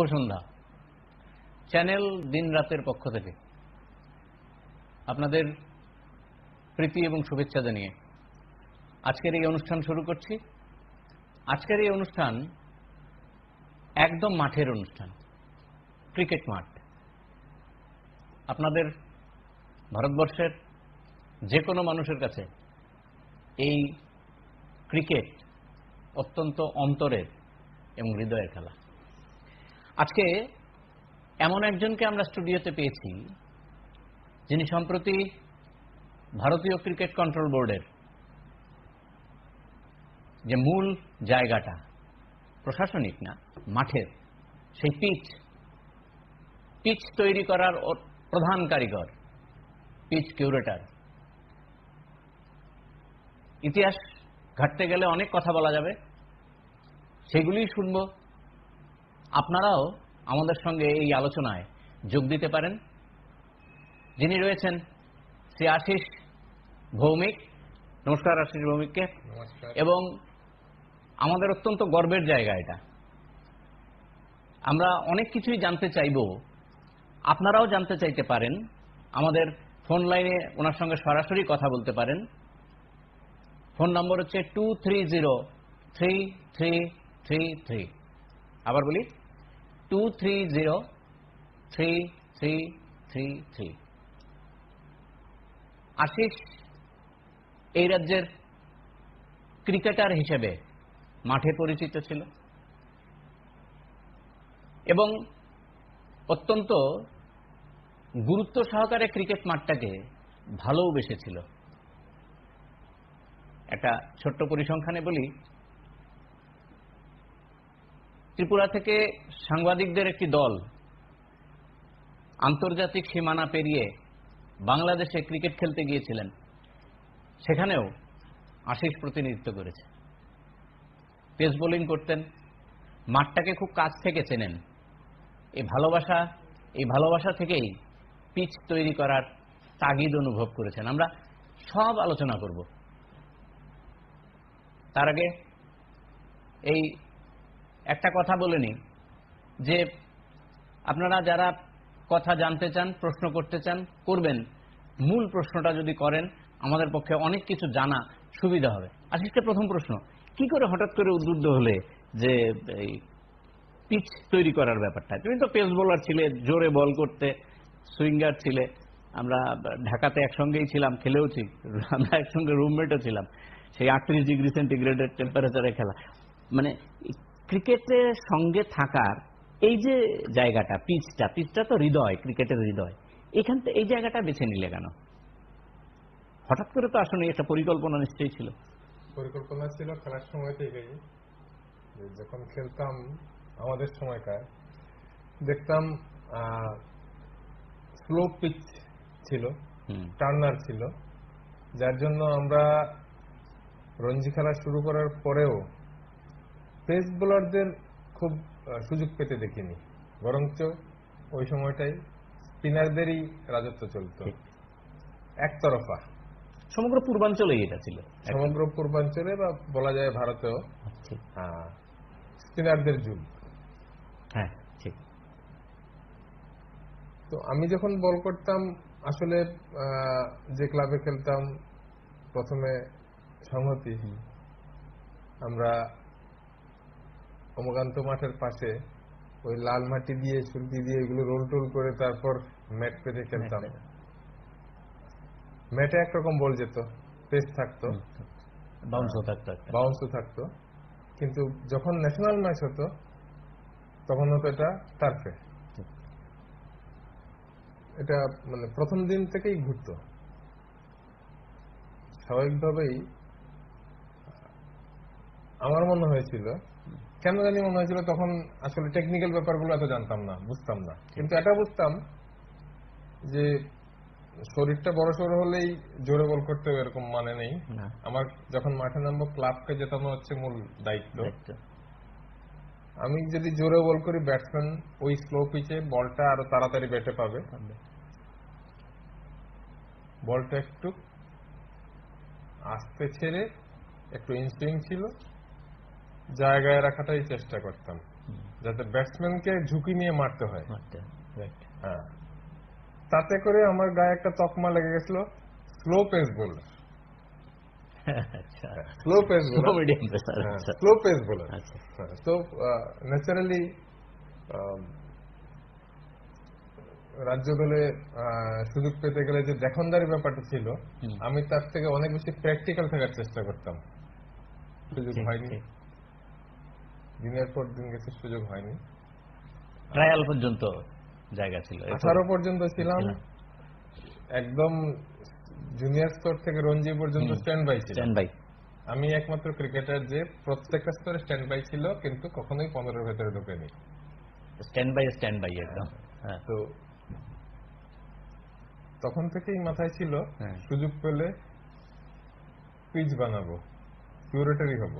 শুভ সন্ধ্যা channel দিন রাতের পক্ষ থেকে আপনাদের প্রীতি এবং শুভেচ্ছা জানিয়ে আজকের এই অনুষ্ঠান শুরু করছি আজকের এই অনুষ্ঠান একদম মাঠের অনুষ্ঠান ক্রিকেট মাঠ আপনাদের ভারতবর্ষের যে কোনো মানুষের কাছে এই ক্রিকেট অত্যন্ত অন্তরের এবং হৃদয়ের খেলা আজকে এমন একজনকে আমরা স্টুডিওতে পেয়েছি যিনি সম্প্রতি ভারতীয় ক্রিকেট কন্ট্রোল বোর্ডের যে মূল জায়গাটা প্রশাসনিক না মাঠের সেই পিচ পিচ তৈরি করার প্রধান কারিগর পিচ কিউরেটার ইতিহাস ঘাটতে গেলে অনেক কথা বলা যাবে সেগুলি শুনবো আপনারাও আমাদের সঙ্গে এই আলোচনায় যোগ দিতে পারেন যিনি রয়েছেন শ্রী আশিস ভৌমিক নমস্কার আশিস ভৌমিককে এবং আমাদের অত্যন্ত গর্বের জায়গা এটা আমরা অনেক কিছুই জানতে চাইব আপনারাও জানতে চাইতে পারেন আমাদের ফোন লাইনে ওনার সঙ্গে সরাসরি কথা বলতে পারেন ফোন নম্বর হচ্ছে two three zero three three three three আবার বলি two three zero three three three three Ashis এই রাজ্যের ক্রিকেটার হিসেবে মাঠে পরিচিত ছিল এবং অত্যন্ত গুরুত্ব সহকারে ক্রিকেট মাঠটাকে ভালোবেসেছিল একটা ছোট্ট পরিসংখ্যানে বলি ত্রিপুরা থেকে সাংবাদিকদের একটি দল আন্তর্জাতিক সীমানা পেরিয়ে বাংলাদেশে ক্রিকেট খেলতে গিয়েছিলেন সেখানেও আশিস প্রতিনিধিত্ব করেছে পেস বোলিং করতেন মাঠটাকে খুব কাছ থেকে চেনেন এই ভালোবাসা এই ভালোবাসা থেকেই পিচ তৈরি করার তাগিদ অনুভব করেছেন আমরা সব আলোচনা করব তার আগে এই একটা কথা বলে নিই যে আপনারা যারা কথা জানতে চান প্রশ্ন করতে চান করবেন মূল প্রশ্নটা যদি করেন আমাদের পক্ষে অনেক কিছু জানা সুবিধা হবে আশিসকে প্রথম প্রশ্ন কি করে হঠাৎ করে উদ্বুদ্ধ হলে যে এই পিচ তৈরি করার ব্যাপারটা তুমি তো পেস বোলার ছিলে জোরে বল করতে সুইঙ্গার ছিলে আমরা ঢাকাতে একসঙ্গেই ছিলাম খেলেওছি আমরা একসঙ্গে রুমমেটও ছিলাম সেই আটত্রিশ ডিগ্রি সেন্টিগ্রেডের টেম্পারেচারে খেলা মানে ক্রিকেটের সঙ্গে থাকার এই যে জায়গাটা পিচটা পিচটা তো হৃদয় ক্রিকেটের হৃদয় এখান থেকে এই জায়গাটা বেছে নিলে কেন হঠাৎ করে তো আসলে একটা পরিকল্পনা নিশ্চয়ই ছিল পরিকল্পনা ছিল খেলার সময় থেকেই যখন খেলতাম আমাদের সময়কার দেখতাম স্লো পিচ ছিল টার্নার ছিল যার জন্য আমরা রঞ্জি খেলা শুরু করার পরেও পেস বোলারদের খুব সুযোগ পেতে দেখিনি বরঞ্চ ওই সময়টাই স্পিনারদেরই রাজত্ব চলত একতরফা সমগ্র পূর্বাঞ্চলে এটা ছিল সমগ্র পূর্বাঞ্চলে বা বলা যায় ভারতেও স্পিনারদের যুগ হ্যাঁ ঠিক তো আমি যখন বল করতাম আসলে যে ক্লাবে খেলতাম প্রথমে সংহতি আমরা অমকান্ত মাঠের পাশে ওই লাল মাটি দিয়ে সুলতি দিয়ে এগুলো রোল টোল করে তারপর ম্যাট পেতে খেলতাম ম্যাটে একরকম বল যেত পেস থাকতো বাউন্সও থাকতো বাউন্সও থাকতো কিন্তু যখন ন্যাশনাল ম্যাচ হতো তখন হতো এটা টার্ফে এটা মানে প্রথম দিন থেকেই ঘুরত স্বাভাবিকভাবেই আমার মনে হয়েছিল কেন জানি মনে হয়েছিল তখন আসলে টেকনিক্যাল ব্যাপারগুলো এত জানতাম না বুঝতাম না কিন্তু এটা বুঝতাম যে শরীরটা বড় সড় হলেই জোরে বল করতে এরকম মানে নেই আমার যখন মাঠে নামবো ক্লাবকে জেতানো হচ্ছে মূল দায়িত্ব আমি যদি জোরে বল করি ব্যাটসম্যান ওই স্লো পিচে বলটা আরো তাড়াতাড়ি ব্যাটে পাবে বলটা একটু আস্তে ছেড়ে একটু ইনসুইং ছিল জায়গায় রাখাটাই চেষ্টা করতাম যাতে ব্যাটসম্যানকে ঝুঁকি নিয়ে মারতে হয় হ্যাঁ। তাতে করে আমার গায়ে একটা তকমা লেগে গেছিল slow pace ball slow pace ball slow pace bowler তো ন্যাচারালি রাজ্য দলে সুযোগ পেতে গেলে যে দেখনদারি ব্যাপারটা ছিল আমি তার থেকে অনেক বেশি প্র্যাকটিক্যাল থাকার চেষ্টা করতাম সুযোগ হয়নি দিনের পর দিন গেছে সুযোগ হয়নি ট্রায়াল পর্যন্ত জায়গা ছিল আঠারো পর্যন্ত ছিলাম একদম জুনিয়র স্তর থেকে রঞ্জি পর্যন্ত স্ট্যান্ড বাই স্ট্যান্ড বাই আমি একমাত্র ক্রিকেটার যে প্রত্যেকটা স্তরে স্ট্যান্ড বাই ছিল কিন্তু কখনোই পনেরোর ভেতরে ঢোকেনি স্ট্যান্ড বাই স্ট্যান্ড বাই একদম হ্যাঁ। তো তখন থেকেই মাথায় ছিল হ্যাঁ। সুযোগ পেলে পিচ বানাবো কিউরেটারি হব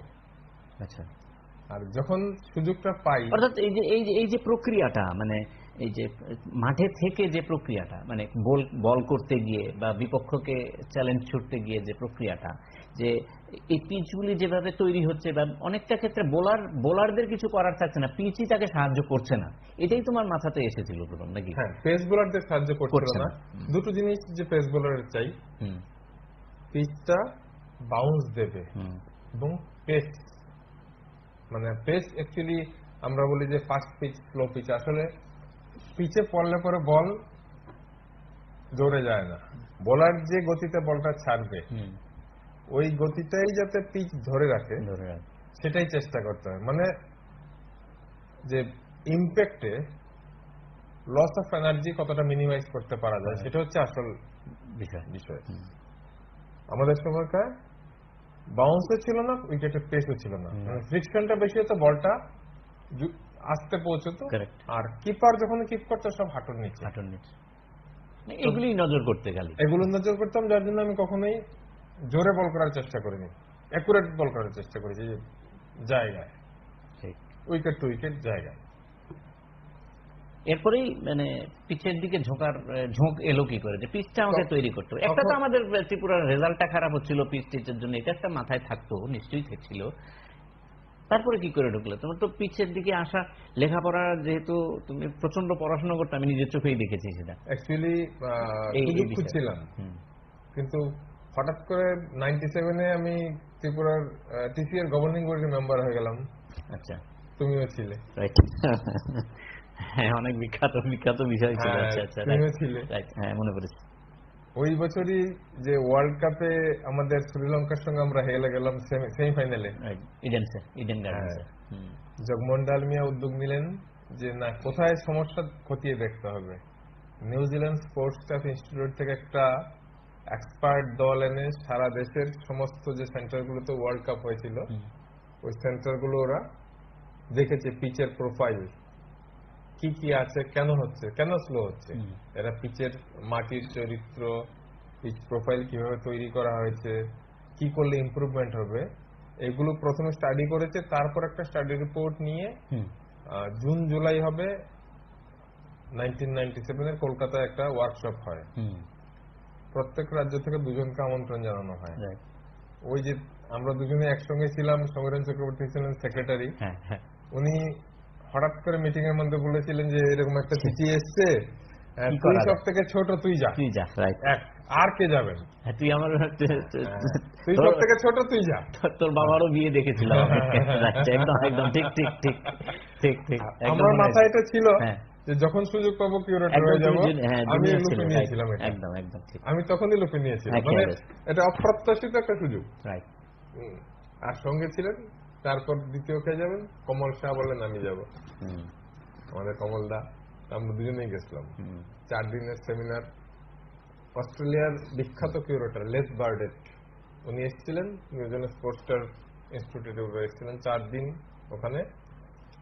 আচ্ছা আর যখন সুযোগটা পাই অর্থাৎ এই যে এই যে এই যে প্রক্রিয়াটা মানে এই যে মাঠে থেকে যে প্রক্রিয়াটা মানে বল বল করতে গিয়ে বা বিপক্ষকে চ্যালেঞ্জ ছুটতে গিয়ে যে প্রক্রিয়াটা যে এই পিচগুলি যেভাবে তৈরি হচ্ছে বা অনেকটা ক্ষেত্রে বোলার বোলারদের কিছু করার থাকছে না পিচই তাকে সাহায্য করছে না এটাই তোমার মাথাতে এসেছিল প্রথম নাকি হ্যাঁ পেস বোলারদের সাহায্য করছে না দুটো জিনিস যে পেস বোলারের চাই পিচটা বাউন্স দেবে এবং পেস্ট মানে পেস অ্যাকচুয়ালি আমরা বলি যে ফাস্ট পিচ স্লো পিচ আসলে পিচে পড়লে পরে বল দৌড়ে যায় না বলার যে গতিতে বলটা ছাড়বে ওই গতিটাই যাতে পিচ ধরে রাখে সেটাই চেষ্টা করতে হয় মানে যে ইম্প্যাক্টে লস অফ এনার্জি কতটা মিনিমাইজ করতে পারা যায় হ্যাঁ। সেটা হচ্ছে আসল বিষয় বিষয় আমাদের সময়কার বাউন্সে ছিল না উইকেটের পেসে ছিল না মানে ফ্রিকশনটা বেশি হতো বলটা আসতে পৌঁছতো আর কিপার যখন কিপ করতো সব হাঁটুর নিচে হাঁটুর নিচে মানে এগুলি নজর করতে গেলে এগুলো নজর করতাম যার জন্য আমি কখনোই জোরে বল করার চেষ্টা করিনি অ্যাকুরেট বল করার চেষ্টা করেছি জায়গায় উইকেট টু উইকেট জায়গায় এরপরেই মানে পিচের দিকে ঝোঁকার ঝোঁক এলো কি করে যে পিচটা আমাকে তৈরি করতে একটা তো আমাদের ত্রিপুরার রেজাল্টটা খারাপ হচ্ছিল পিচ টিচের জন্য এটা একটা মাথায় থাকতো নিশ্চয়ই ছিল তারপরে কি করে ঢুকলো তোমার তো পিচের দিকে আসা লেখাপড়া যেহেতু তুমি প্রচন্ড পড়াশোনা করতে আমি নিজের চোখেই দেখেছি সেটা অ্যাকচুয়ালি খুঁজছিলাম কিন্তু হঠাৎ করে নাইনটি সেভেনে আমি ত্রিপুরার টিসিএর গভর্নিং বোর্ডের মেম্বার হয়ে গেলাম আচ্ছা তুমিও ছিলে হ্যাঁ অনেক বিখ্যাত বিখ্যাত বিষয় ছিল হ্যাঁ, আচ্ছা আচ্ছা হ্যাঁ মনে পড়েছে ওই বছরই যে ওয়ার্ল্ড কাপে আমাদের শ্রীলঙ্কার সঙ্গে আমরা হেরে গেলাম সেমিফাইনালে হ্যাঁ। ইডেন জগমোহন ডালমিয়া উদ্যোগ নিলেন যে না কোথায় সমস্যা খতিয়ে দেখতে হবে নিউজিল্যান্ড স্পোর্টস স্টাফ ইনস্টিটিউট থেকে একটা এক্সপার্ট দল এনে সারা দেশের সমস্ত যে সেন্টারগুলোতে ওয়ার্ল্ড কাপ হয়েছিল ওই সেন্টারগুলো ওরা দেখেছে পিচের প্রোফাইল কি কি আছে কেন হচ্ছে কেন স্লো হচ্ছে এরা পিচের মাটির চরিত্র পিচ প্রোফাইল কিভাবে তৈরি করা হয়েছে কি করলে ইম্প্রুভমেন্ট হবে এগুলো প্রথমে স্টাডি করেছে তারপর একটা স্টাডি রিপোর্ট নিয়ে জুন জুলাই হবে সেভেনের কলকাতায় একটা ওয়ার্কশপ হয় প্রত্যেক রাজ্য থেকে দুজনকে আমন্ত্রণ জানানো হয় ওই যে আমরা দুজনে একসঙ্গে ছিলাম সমীরণ চক্রবর্তী ছিলেন সেক্রেটারি হ্যাঁ, হ্যাঁ। উনি হঠাৎ করে মিটিং এর মধ্যে বলেছিলেন যে এরকম একটা চিঠি এসছে তুই সব থেকে ছোট তুই যা তুই যা আর কে যাবেন হ্যাঁ, তুই আমার হ্যাঁ, তুই সব থেকে ছোট তুই যা তোর বাবারও বিয়ে দেখেছিলাম হ্যাঁ। একদম একদম ঠিক ঠিক ঠিক ঠিক ঠিক আমার মাথায় এটা ছিল যে যখন সুযোগ পাবো কি হয়ে যাব আমি লুপে নিয়েছিলাম একদম একদম ঠিক আমি তখনই লুপে নিয়েছিলাম মানে এটা অপ্রত্যাশিত একটা সুযোগ রাইট আর সঙ্গে ছিলেন তারপর দ্বিতীয় কে যাবেন কমল শাহ বলেন আমি যাব আমাদের কমল দা আমরা দুজনেই গেছিলাম চার দিনের সেমিনার অস্ট্রেলিয়ার বিখ্যাত কিউরেটার লেস বার্ডেট উনি এসেছিলেন নিউজন স্পোর্টসটার ইনস্টিটিউটে এসেছিলেন চার দিন ওখানে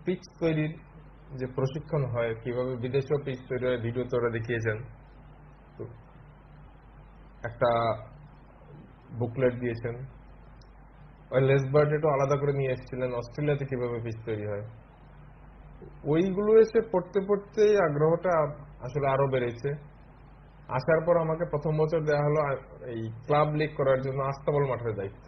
পিচ তৈরির যে প্রশিক্ষণ হয় কিভাবে বিদেশেও পিচ তৈরি হয় ভিডিও তোরা দেখিয়েছেন একটা বুকলেট দিয়েছেন ওই লেস একটু আলাদা করে নিয়ে এসেছিলেন অস্ট্রেলিয়াতে কিভাবে পিচ তৈরি হয় ওইগুলো এসে পড়তে পড়তে আগ্রহটা আসলে আরো বেড়েছে আসার পর আমাকে প্রথম বছর দেওয়া হলো এই ক্লাব লিগ করার জন্য আস্তাবল মাঠের দায়িত্ব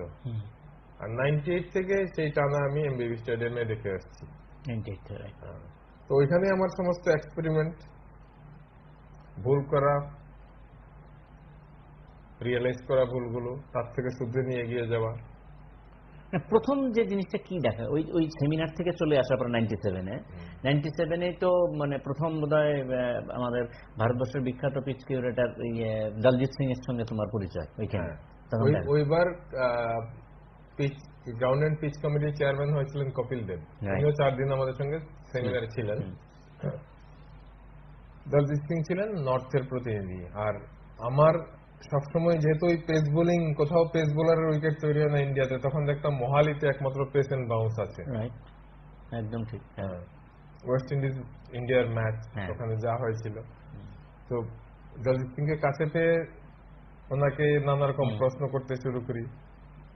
আর নাইনটি এইট থেকে সেই টানা আমি এমবিবি স্টেডিয়ামে দেখে আসছি হ্যাঁ। তো ওইখানে আমার সমস্ত এক্সপেরিমেন্ট ভুল করা রিয়েলাইজ করা ভুলগুলো তার থেকে শুধরে নিয়ে এগিয়ে যাওয়া মানে প্রথম যে জিনিসটা কি দেখা ওই ওই সেমিনার থেকে চলে আসার পর নাইনটি সেভেনে নাইনটি সেভেনে তো মানে প্রথম বোধহয় আমাদের ভারতবর্ষের বিখ্যাত পিচ কিউরেটার দলজিৎ ইয়ে সিং এর সঙ্গে তোমার পরিচয় ওইখানে হ্যাঁ। ওইবার পিচ গ্রাউন্ড এন্ড পিচ কমিটির চেয়ারম্যান হয়েছিলেন কপিল দেব তিনিও চার দিন আমাদের সঙ্গে সেমিনারে ছিলেন দলজিৎ হ্যাঁ। সিং ছিলেন নর্থের প্রতিনিধি আর আমার সবসময় যেহেতু ওই পেস বোলিং কোথাও পেস বোলারের উইকেট তৈরি হয় না ইন্ডিয়াতে তখন দেখতাম মোহালিতে একমাত্র পেস এন্ড বাউন্স আছে একদম ঠিক ওয়েস্ট ইন্ডিজ ইন্ডিয়ার ম্যাচ ওখানে যা হয়েছিল তো দলজিৎ সিং কে কাছে পেয়ে ওনাকে নানা রকম প্রশ্ন করতে শুরু করি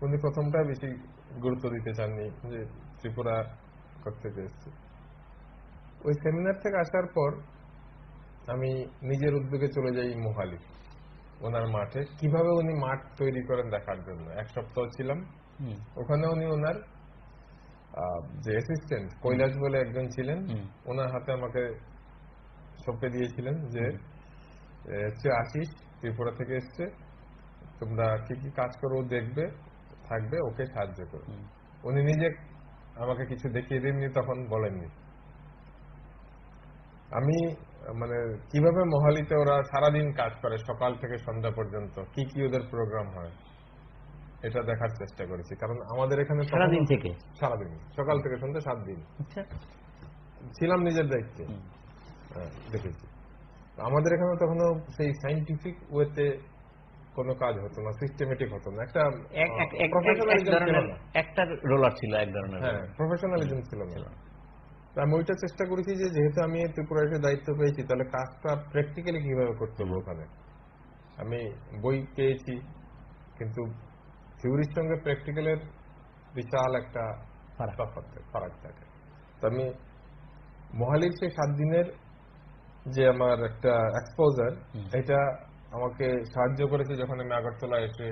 উনি প্রথমটা বেশি গুরুত্ব দিতে চাননি যে ত্রিপুরা করতে চেয়েছে ওই সেমিনার থেকে আসার পর আমি নিজের উদ্যোগে চলে যাই মোহালি ওনার মাঠে কিভাবে উনি মাঠ তৈরি করেন দেখার জন্য এক সপ্তাহ ছিলাম ওখানে উনি ওনার যে অ্যাসিস্ট্যান্ট কৈলাস বলে একজন ছিলেন ওনার হাতে আমাকে সঁপে দিয়েছিলেন যে হচ্ছে আশিস ত্রিপুরা থেকে এসছে তোমরা কি কি কাজ করো দেখবে থাকবে ওকে সাহায্য করো উনি নিজে আমাকে কিছু দেখিয়ে দিননি তখন বলেননি আমি মানে কিভাবে মহালিতে ওরা সারাদিন কাজ করে সকাল থেকে সন্ধ্যা পর্যন্ত কি কি ওদের প্রোগ্রাম হয় এটা দেখার চেষ্টা করেছি কারণ আমাদের এখানে সারাদিন থেকে সারাদিন সকাল থেকে সন্ধ্যা সাত দিন আচ্ছা। ছিলাম নিজের দায়িত্বে হ্যাঁ, দেখেছি আমাদের এখানে তখনও সেই সাইন্টিফিক ওয়েতে কোনো কাজ হতো না সিস্টেমেটিক হতো না একটা একটা রোলার ছিল এক ধরনের প্রফেশনালিজম হ্যাঁ, ছিল না আমি ওইটা চেষ্টা করেছি যে যেহেতু আমি এসে দায়িত্ব পেয়েছি তাহলে কাজটা প্র্যাকটিক্যালি কিভাবে করতে হবে ওখানে আমি বই পেয়েছি কিন্তু থিওরির সঙ্গে প্র্যাকটিক্যালের বিশাল একটা ফারাক থাকে তো আমি মহালির সেই সাত দিনের যে আমার একটা এক্সপোজার এটা আমাকে সাহায্য করেছে যখন আমি আগরতলা এসে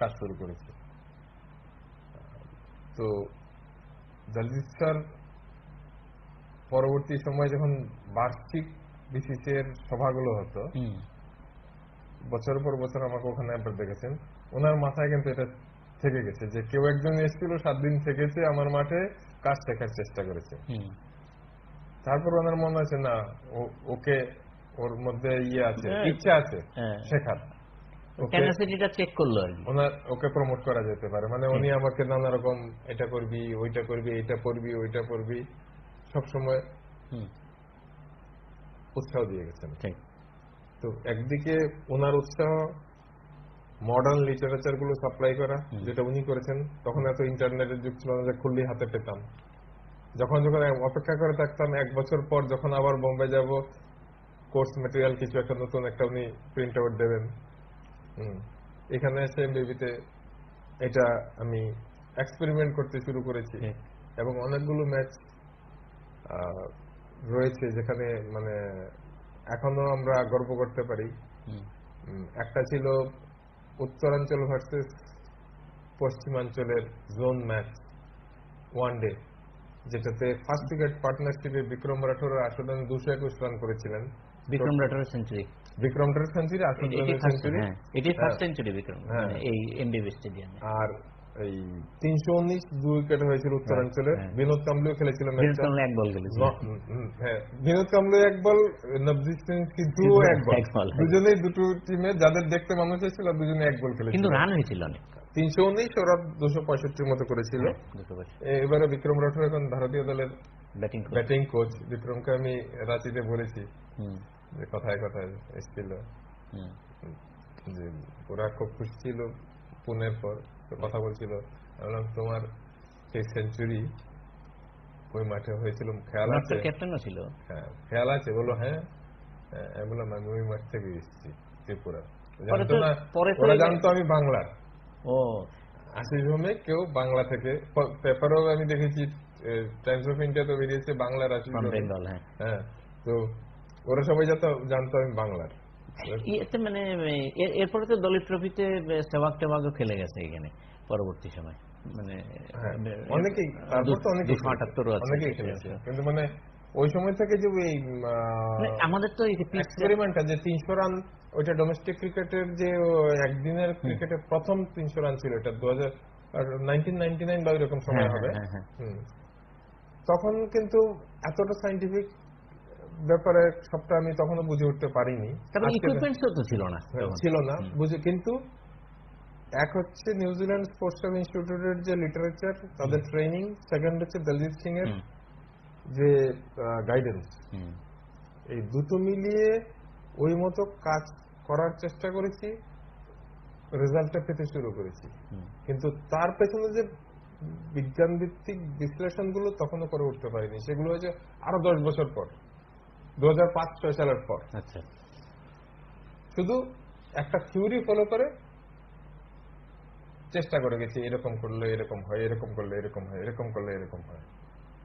কাজ শুরু করেছি তো জলজিৎ স্যার পরবর্তী সময় যখন বার্ষিক বিসিসের সভাগুলো হতো বছর পর বছর আমাকে ওখানে একবার দেখেছেন ওনার মাথায় কিন্তু এটা থেকে গেছে যে কেউ একজন এসেছিল সাত দিন থেকেছে আমার মাঠে কাজ দেখার চেষ্টা করেছে তারপর ওনার মনে হয়েছে না ওকে ওর মধ্যে ইয়ে আছে হ্যাঁ। ইচ্ছে আছে হ্যাঁ। শেখার ওকে প্রমোট করা যেতে পারে মানে উনি আমাকে নানা রকম এটা করবি ওইটা করবি এটা করবি ওইটা করবি সবসময় উৎসাহ দিয়ে গেছেন তো একদিকে ওনার উৎসাহ মডার্ন লিটারেচার গুলো সাপ্লাই করা যেটা উনি করেছেন তখন এত ইন্টারনেটের যুগ ছিল না যে খুললি হাতে পেতাম যখন যখন অপেক্ষা করে থাকতাম এক বছর পর যখন আবার বোম্বে যাব কোর্স মেটেরিয়াল কিছু একটা নতুন একটা উনি প্রিন্ট আউট দেবেন এখানে এসে বেবিতে এটা আমি এক্সপেরিমেন্ট করতে শুরু করেছি এবং অনেকগুলো ম্যাচ রয়েছে যেখানে মানে এখনো আমরা গর্ব করতে পারি একটা ছিল উত্তরাঞ্চল ভার্সেস পশ্চিমাঞ্চলের জোন ম্যাচ ওয়ান ডে যেটাতে ফার্স্ট উইকেট পার্টনারশিপে বিক্রম রাঠোর আসলে দুশো একুশ রান করেছিলেন বিক্রম রাঠোর সেঞ্চুরি বিক্রম রাঠোর সেঞ্চুরি আসলে এটি ফার্স্ট হ্যাঁ, সেঞ্চুরি হ্যাঁ। বিক্রম হ্যাঁ। মানে এই এমবিবি স্টেডিয়ামে আর এই তিনশো উনিশ উইকেট হয়েছিল উত্তরাঞ্চলে হ্যাঁ, হ্যাঁ। বিনোদ কামলিও খেলেছিলেন হ্যাঁ। বিনোদ এক বল নবজিৎ সিং এক বল দুজনেই দুটো টিমে যাদের দেখতে মানুষ এসেছিল দুজনে এক বল খেলেছিল কিন্তু রান হয়েছিল তিনশো উনিশ ওরা দুশো পঁয়ষট্টির মতো করেছিল এবারে বিক্রম রাঠোর এখন ভারতীয় দলের ব্যাটিং কোচ বিক্রমকে আমি রাঁচিতে বলেছি যে কথায় কথায় এসেছিল যে ওরা খুব খুশি ছিল পুনের পর কথা বলছিল বললাম তোমার সেই সেঞ্চুরি ওই মাঠে হয়েছিল খেয়াল আছে ক্যাপ্টেনও ছিল হ্যাঁ খেয়াল আছে বলো হ্যাঁ।, হ্যাঁ আমি বললাম আমি ওই মাঠ থেকে এসেছি ত্রিপুরা ওরা জানতো আমি বাংলার ও আশিস ভৌমে কেউ বাংলা থেকে পেপারও আমি দেখেছি টাইমস অফ ইন্ডিয়া তো বেরিয়েছে বাংলার আশিস হ্যাঁ।, হ্যাঁ তো ওরা সবাই জানতো আমি বাংলার ইয়ে, এতে মানে এরপরে তো দলের ট্রফিতে সেবাক টেবাকও খেলে গেছে এখানে পরবর্তী সময় মানে, হ্যাঁ, মানে অনেকেই তারপর তো অনেকেই আটাত্তর কিন্তু মানে ওই সময় থেকে যে ওই মানে আমাদের তো এক্সপেরিমেন্টটা যে তিনশো রান ওইটা ডোমেস্টিক ক্রিকেটের যে একদিনের ক্রিকেটের প্রথম তিনশো রান ছিল এটা দু হাজার বা এরকম সময় হ্যাঁ, হ্যাঁ, হবে তখন কিন্তু এতটা সাইন্টিফিক ব্যাপারে সবটা আমি তখনো বুঝে উঠতে পারিনি ছিল না হ্যাঁ, ছিল না বুঝে কিন্তু এক হচ্ছে নিউজিল্যান্ড স্পোর্টস ইনস্টিটিউটের যে লিটারেচার তাদের ট্রেনিং সেকেন্ড হচ্ছে দলজিৎ সিং এর যে গাইডেন্স এই দুটো মিলিয়ে ওই মতো কাজ করার চেষ্টা করেছি রেজাল্টটা পেতে শুরু করেছি কিন্তু তার পেছনে যে বিজ্ঞান ভিত্তিক বিশ্লেষণগুলো তখনও করে উঠতে পারিনি সেগুলো হয়েছে আরো দশ বছর পর দু হাজার পাঁচ ছয় সালের পর আচ্ছা শুধু একটা থিওরি ফলো করে চেষ্টা করে গেছি এরকম করলে এরকম হয় এরকম করলে এরকম হয় এরকম করলে এরকম হয়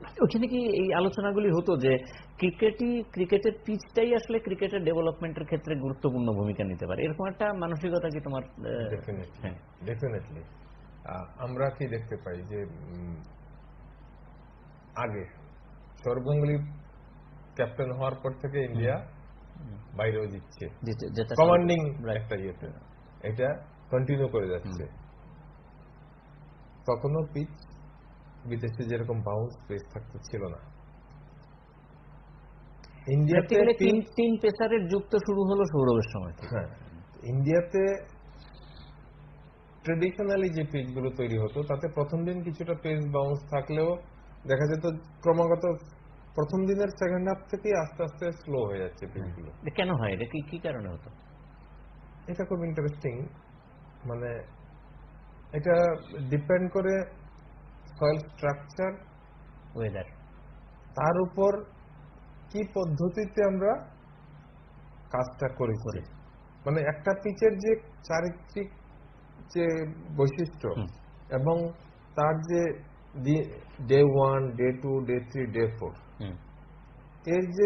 আচ্ছা, ওখানে কি এই আলোচনাগুলি হতো যে ক্রিকেটই ক্রিকেটের পিচটাই আসলে ক্রিকেটের ডেভেলপমেন্টের ক্ষেত্রে গুরুত্বপূর্ণ ভূমিকা নিতে পারে এরকম একটা মানসিকতা কি তোমার ডেফিনেটলি হ্যাঁ। আমরা কি দেখতে পাই যে আগে সৌরভ গাঙ্গুলি ক্যাপ্টেন হওয়ার পর থেকে ইন্ডিয়া বাইরেও দিচ্ছে কমান্ডিং একটা ইয়েতে এটা কন্টিনিউ করে যাচ্ছে তখনও পিচ বিদেশে যেরকম বাউন্স পেস থাকতে ছিল না ইন্ডিয়াতে তিন তিন পেসারের যুক্ত শুরু হলো সৌরভের সময় হ্যাঁ। ইন্ডিয়াতে ট্রেডিশনালি যে পিচগুলো তৈরি হতো তাতে প্রথম দিন কিছুটা পেস বাউন্স থাকলেও দেখা যেত ক্রমাগত প্রথম দিনের সেকেন্ড হাফ থেকে আস্তে আস্তে স্লো হয়ে যাচ্ছে ফিল্ডগুলো হ্যাঁ। কেন হয় এটা কি কি কারণে হতো এটা খুব ইন্টারেস্টিং মানে এটা ডিপেন্ড করে সয়েল স্ট্রাকচার ওয়েদার তার উপর কি পদ্ধতিতে আমরা কাজটা করি করি মানে একটা পিচের যে চারিত্রিক যে বৈশিষ্ট্য এবং তার যে day one day two day three day four এর যে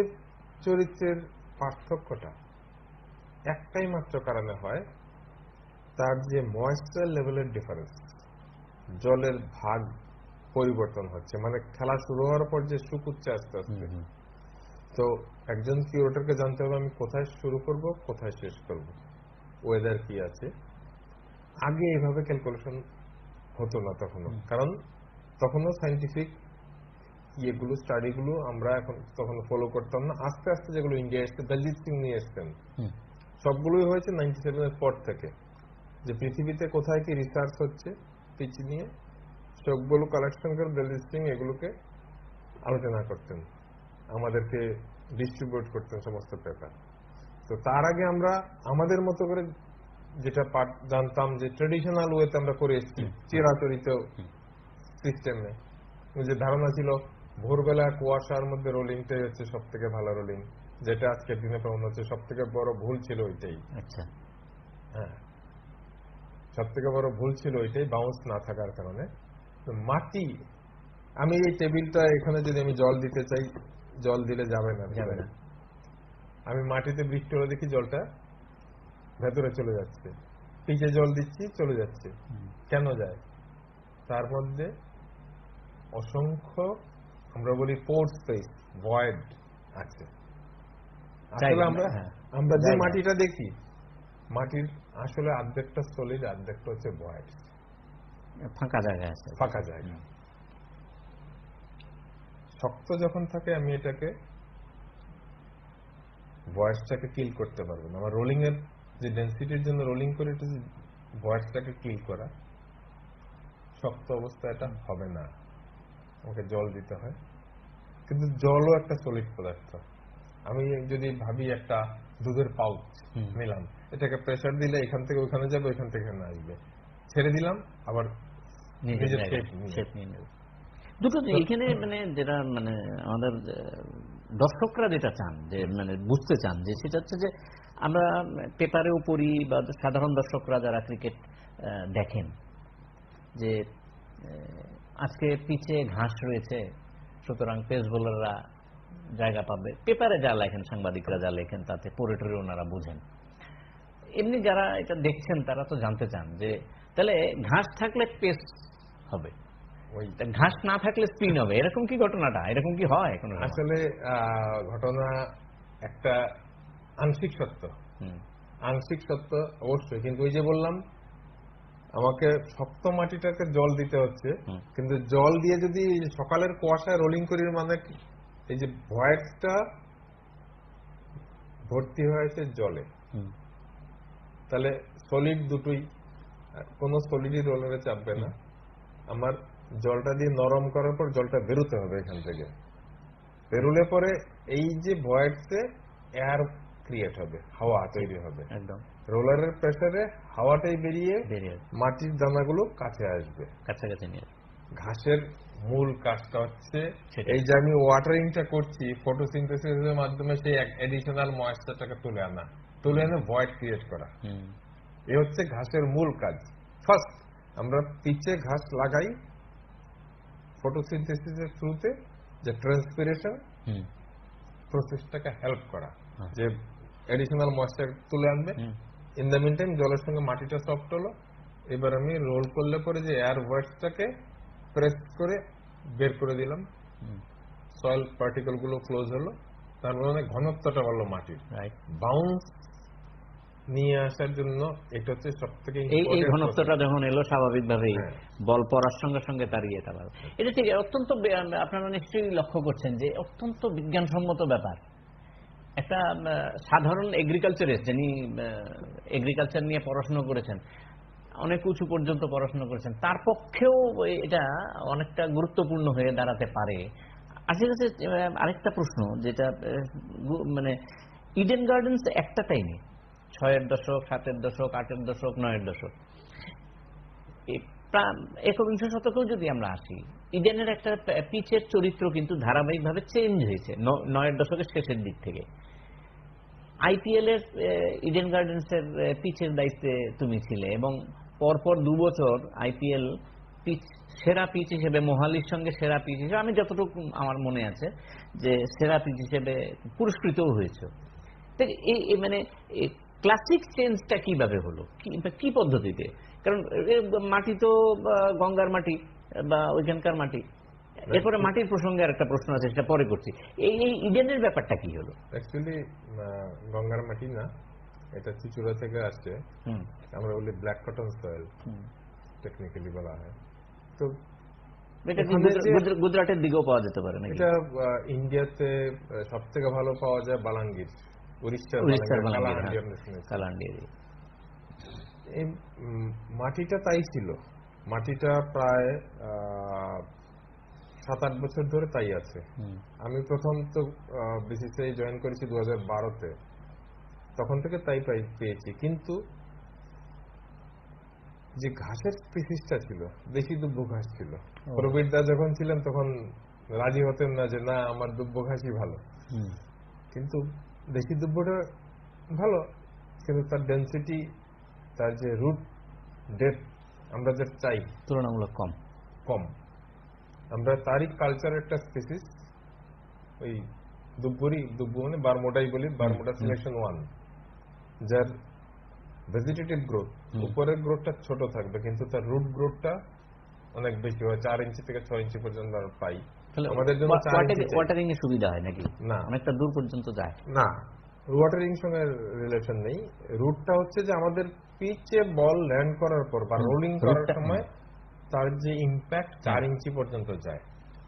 চরিত্রের পার্থক্যটা একটাই মাত্র কারণে হয় তার যে ময়েশ্চার লেভেলের ডিফারেন্স জলের ভাগ পরিবর্তন হচ্ছে মানে খেলা শুরু হওয়ার পর যে সুকুচ্ছে আস্তে আস্তে তো একজন কিউরেটরকে জানতে হবে আমি কোথায় শুরু করব কোথায় শেষ করব ওয়েদার কি আছে আগে এভাবে ক্যালকুলেশন হতো না তখনও কারণ তখনও সাইন্টিফিক ইয়েগুলো স্টাডিগুলো আমরা এখন তখন ফলো করতাম না আস্তে আস্তে যেগুলো ইন্ডিয়া এসছে দলজিৎ সিং নিয়ে এসছেন সবগুলোই হয়েছে নাইনটি সেভেনের পর থেকে যে পৃথিবীতে কোথায় কি রিসার্চ হচ্ছে পিচ নিয়ে সবগুলো কালেকশন করে দলজিৎ সিং এগুলোকে আলোচনা করতেন আমাদেরকে ডিস্ট্রিবিউট করতেন সমস্ত পেপার তো তার আগে আমরা আমাদের মতো করে যেটা পাঠ জানতাম যে ট্রেডিশনাল ওয়েতে আমরা করে এসেছি চিরাচরিত সিস্টেমে যে ধারণা ছিল ভোরবেলা কুয়াশার মধ্যে রোলিংটাই হচ্ছে সব থেকে ভালো রোলিং যেটা আজকের দিনে প্রমাণ হচ্ছে সব থেকে বড় ভুল ছিল ওইটাই আচ্ছা হ্যাঁ সব থেকে বড় ভুল ছিল ওইটাই বাউন্স না থাকার কারণে মাটি আমি এই টেবিলটা এখানে যদি আমি জল দিতে চাই জল দিলে যাবে না যাবে না আমি মাটিতে হলে দেখি জলটা ভেতরে চলে যাচ্ছে পিঠে জল দিচ্ছি চলে যাচ্ছে কেন যায় তার মধ্যে অসংখ্য আমরা বলি ফোর্থ স্পেস ভয়েড আছে আসলে আমরা হ্যাঁ। আমরা যে মাটিটা দেখি মাটির আসলে অর্ধেকটা সলিড অর্ধেকটা হচ্ছে ভয়েড ফাঁকা জায়গা আছে ফাঁকা জায়গা শক্ত যখন থাকে আমি এটাকে ভয়েসটাকে কিল করতে পারবো না আমার রোলিং এর যে ডেন্সিটির জন্য রোলিং করে এটা ভয়েসটাকে কিল করা শক্ত অবস্থা এটা হবে না আমাকে জল দিতে হয় কিন্তু জলও একটা সলিড পদার্থ আমি যদি ভাবি একটা দুধের পাউচ নিলাম এটাকে প্রেশার দিলে এখান থেকে ওখানে যাবে ওখান থেকে এখানে আসবে ছেড়ে দিলাম আবার নিয়ে দুটো এখানে মানে যেটা মানে আমাদের দর্শকরা যেটা চান যে মানে বুঝতে চান যে সেটা হচ্ছে যে আমরা পেপারেও পড়ি বা সাধারণ দর্শকরা যারা ক্রিকেট দেখেন যে আজকে পিচে ঘাস রয়েছে সুতরাং পেস বোলাররা জায়গা পাবে পেপারে যা লেখেন সাংবাদিকরা যা লেখেন তাতে পড়ে টরে ওনারা বুঝেন এমনি যারা এটা দেখছেন তারা তো জানতে চান যে তাহলে ঘাস থাকলে পেস হবে ওই ঘাস না থাকলে স্পিন হবে এরকম কি ঘটনাটা এরকম কি হয় এখন আসলে ঘটনা একটা আংশিক সত্য আংশিক সত্য অবশ্যই কিন্তু ওই যে বললাম আমাকে শক্ত মাটিটাকে জল দিতে হচ্ছে কিন্তু জল দিয়ে যদি সকালের কুয়াশায় রোলিং করি মানে এই যে ভয়েসটা ভর্তি হয়েছে জলে তাহলে সলিড দুটোই কোনো সলিডই রোলারে চাপবে না আমার জলটা দিয়ে নরম করার পর জলটা বেরোতে হবে এখান থেকে বেরোলে পরে এই যে ভয়েসে এয়ার ক্রিয়েট হবে হাওয়া তৈরি হবে একদম রোলারের প্রেসারে হাওয়াটাই বেরিয়ে বেরিয়ে মাটির দানাগুলো কাছে আসবে কাছাকাছি নিয়ে ঘাসের মূল কাজটা হচ্ছে এই যে আমি ওয়াটারিংটা করছি ফটোসিনথেসিসের মাধ্যমে সেই এডিশনাল ময়েশ্চারটাকে তুলে আনা তুলে এনে ভয়েড ক্রিয়েট করা এ হচ্ছে ঘাসের মূল কাজ ফার্স্ট আমরা পিচে ঘাস লাগাই ফটোসিনথেসিসের থ্রুতে যে ট্রান্সপিরেশন প্রসেসটাকে হেল্প করা আচ্ছা। যে এডিশনাল ময়েশ্চার তুলে আনবে ইন দ্য মিন টাইম জলের সঙ্গে মাটিটা সফট হলো এবার আমি রোল করলে পরে যে এয়ার ওয়ার্ডসটাকে প্রেস করে বের করে দিলাম সয়েল পার্টিকেল গুলো ক্লোজ হলো তারপর অনেক মানে ঘনত্বটা বাড়লো মাটির বাউন্স নিয়ে আসার জন্য এটা হচ্ছে সব থেকে এই ঘনত্বটা যখন এলো স্বাভাবিক ভাবেই হ্যাঁ। বল পড়ার সঙ্গে সঙ্গে দাঁড়িয়ে তারা আচ্ছা। এটা ঠিক অত্যন্ত আপনারা নিশ্চয়ই লক্ষ্য করছেন যে অত্যন্ত বিজ্ঞানসম্মত ব্যাপার একটা সাধারণ এগ্রিকালচারিস্ট যিনি এগ্রিকালচার নিয়ে পড়াশোনা করেছেন অনেক উঁচু পর্যন্ত পড়াশোনা করেছেন তার পক্ষেও এটা অনেকটা গুরুত্বপূর্ণ হয়ে দাঁড়াতে পারে আশেপাশে আচ্ছা, আচ্ছা, আরেকটা প্রশ্ন যেটা মানে ইডেন গার্ডেন্স একটা টাইমে ছয়ের দশক সাতের দশক আটের দশক নয়ের দশক একবিংশ শতকেও যদি আমরা আসি ইডেনের একটা পিচের চরিত্র কিন্তু ধারাবাহিকভাবে চেঞ্জ হয়েছে নয়ের দশকের শেষের দিক থেকে আইপিএল এর ইডেন গার্ডেন্সের পিচের দায়িত্বে তুমি ছিলে এবং পরপর দু বছর আইপিএল পিচ সেরা পিচ হিসেবে মোহালির সঙ্গে সেরা পিচ হিসেবে আমি যতটুকু আমার মনে আছে যে সেরা পিচ হিসেবে পুরস্কৃতও হয়েছে এই মানে ক্লাসিক চেঞ্জটা কিভাবে হলো কি পদ্ধতিতে কারণ মাটি তো গঙ্গার মাটি বা ওইখানকার মাটি এরপরে মাটির প্রসঙ্গে একটা প্রশ্ন আছে সেটা পরে করছি এই এই ইডেনের ব্যাপারটা কি হলো অ্যাকচুয়ালি গঙ্গার মাটি না এটা চিচুড়া থেকে আসছে আমরা বলি ব্ল্যাক কটন সয়েল টেকনিক্যালি বলা হয় তো এটা গুজরাটের দিকেও পাওয়া যেতে পারে এটা ইন্ডিয়াতে সব থেকে ভালো পাওয়া যায় বালাঙ্গির উড়িষ্যার হ্যাঁ। এই মাটিটা তাই ছিল মাটিটা প্রায় সাত আট বছর ধরে তাই আছে আমি প্রথম তো বিসিসিআই জয়েন করেছি দু হাজার বারোতে তখন থেকে তাই পেয়েছি কিন্তু যে ঘাসের স্পিসিসটা ছিল বেশি দুব্য ঘাস ছিল প্রবীরদা যখন ছিলেন তখন রাজি হতেন না যে না আমার দুব্য ঘাসই ভালো কিন্তু দেশি দুব্যটা ভালো কিন্তু তার ডেন্সিটি তার যে রুট ডেপথ আমরা যে চাই তুলনামূলক কম কম আমরা তারই কালচার একটা স্পেসিস ওই দুপুরি দুপুর মানে বারমোটাই বলি বারমোটা সিলেকশন ওয়ান যার ভেজিটেটিভ গ্রোথ উপরের গ্রোথটা ছোট থাকবে কিন্তু তার রুট গ্রোথটা অনেক বেশি হয় চার ইঞ্চি থেকে ছয় ইঞ্চি পর্যন্ত আমরা পাই আমাদের জন্য ওয়াটারিং এর সুবিধা হয় নাকি না অনেকটা দূর পর্যন্ত যায় না ওয়াটারিং সঙ্গে রিলেশন নেই রুটটা হচ্ছে যে আমাদের পিচে বল ল্যান্ড করার পর বা রোলিং করার সময় তার যে ইম্প্যাক্ট চার ইঞ্চি পর্যন্ত যায়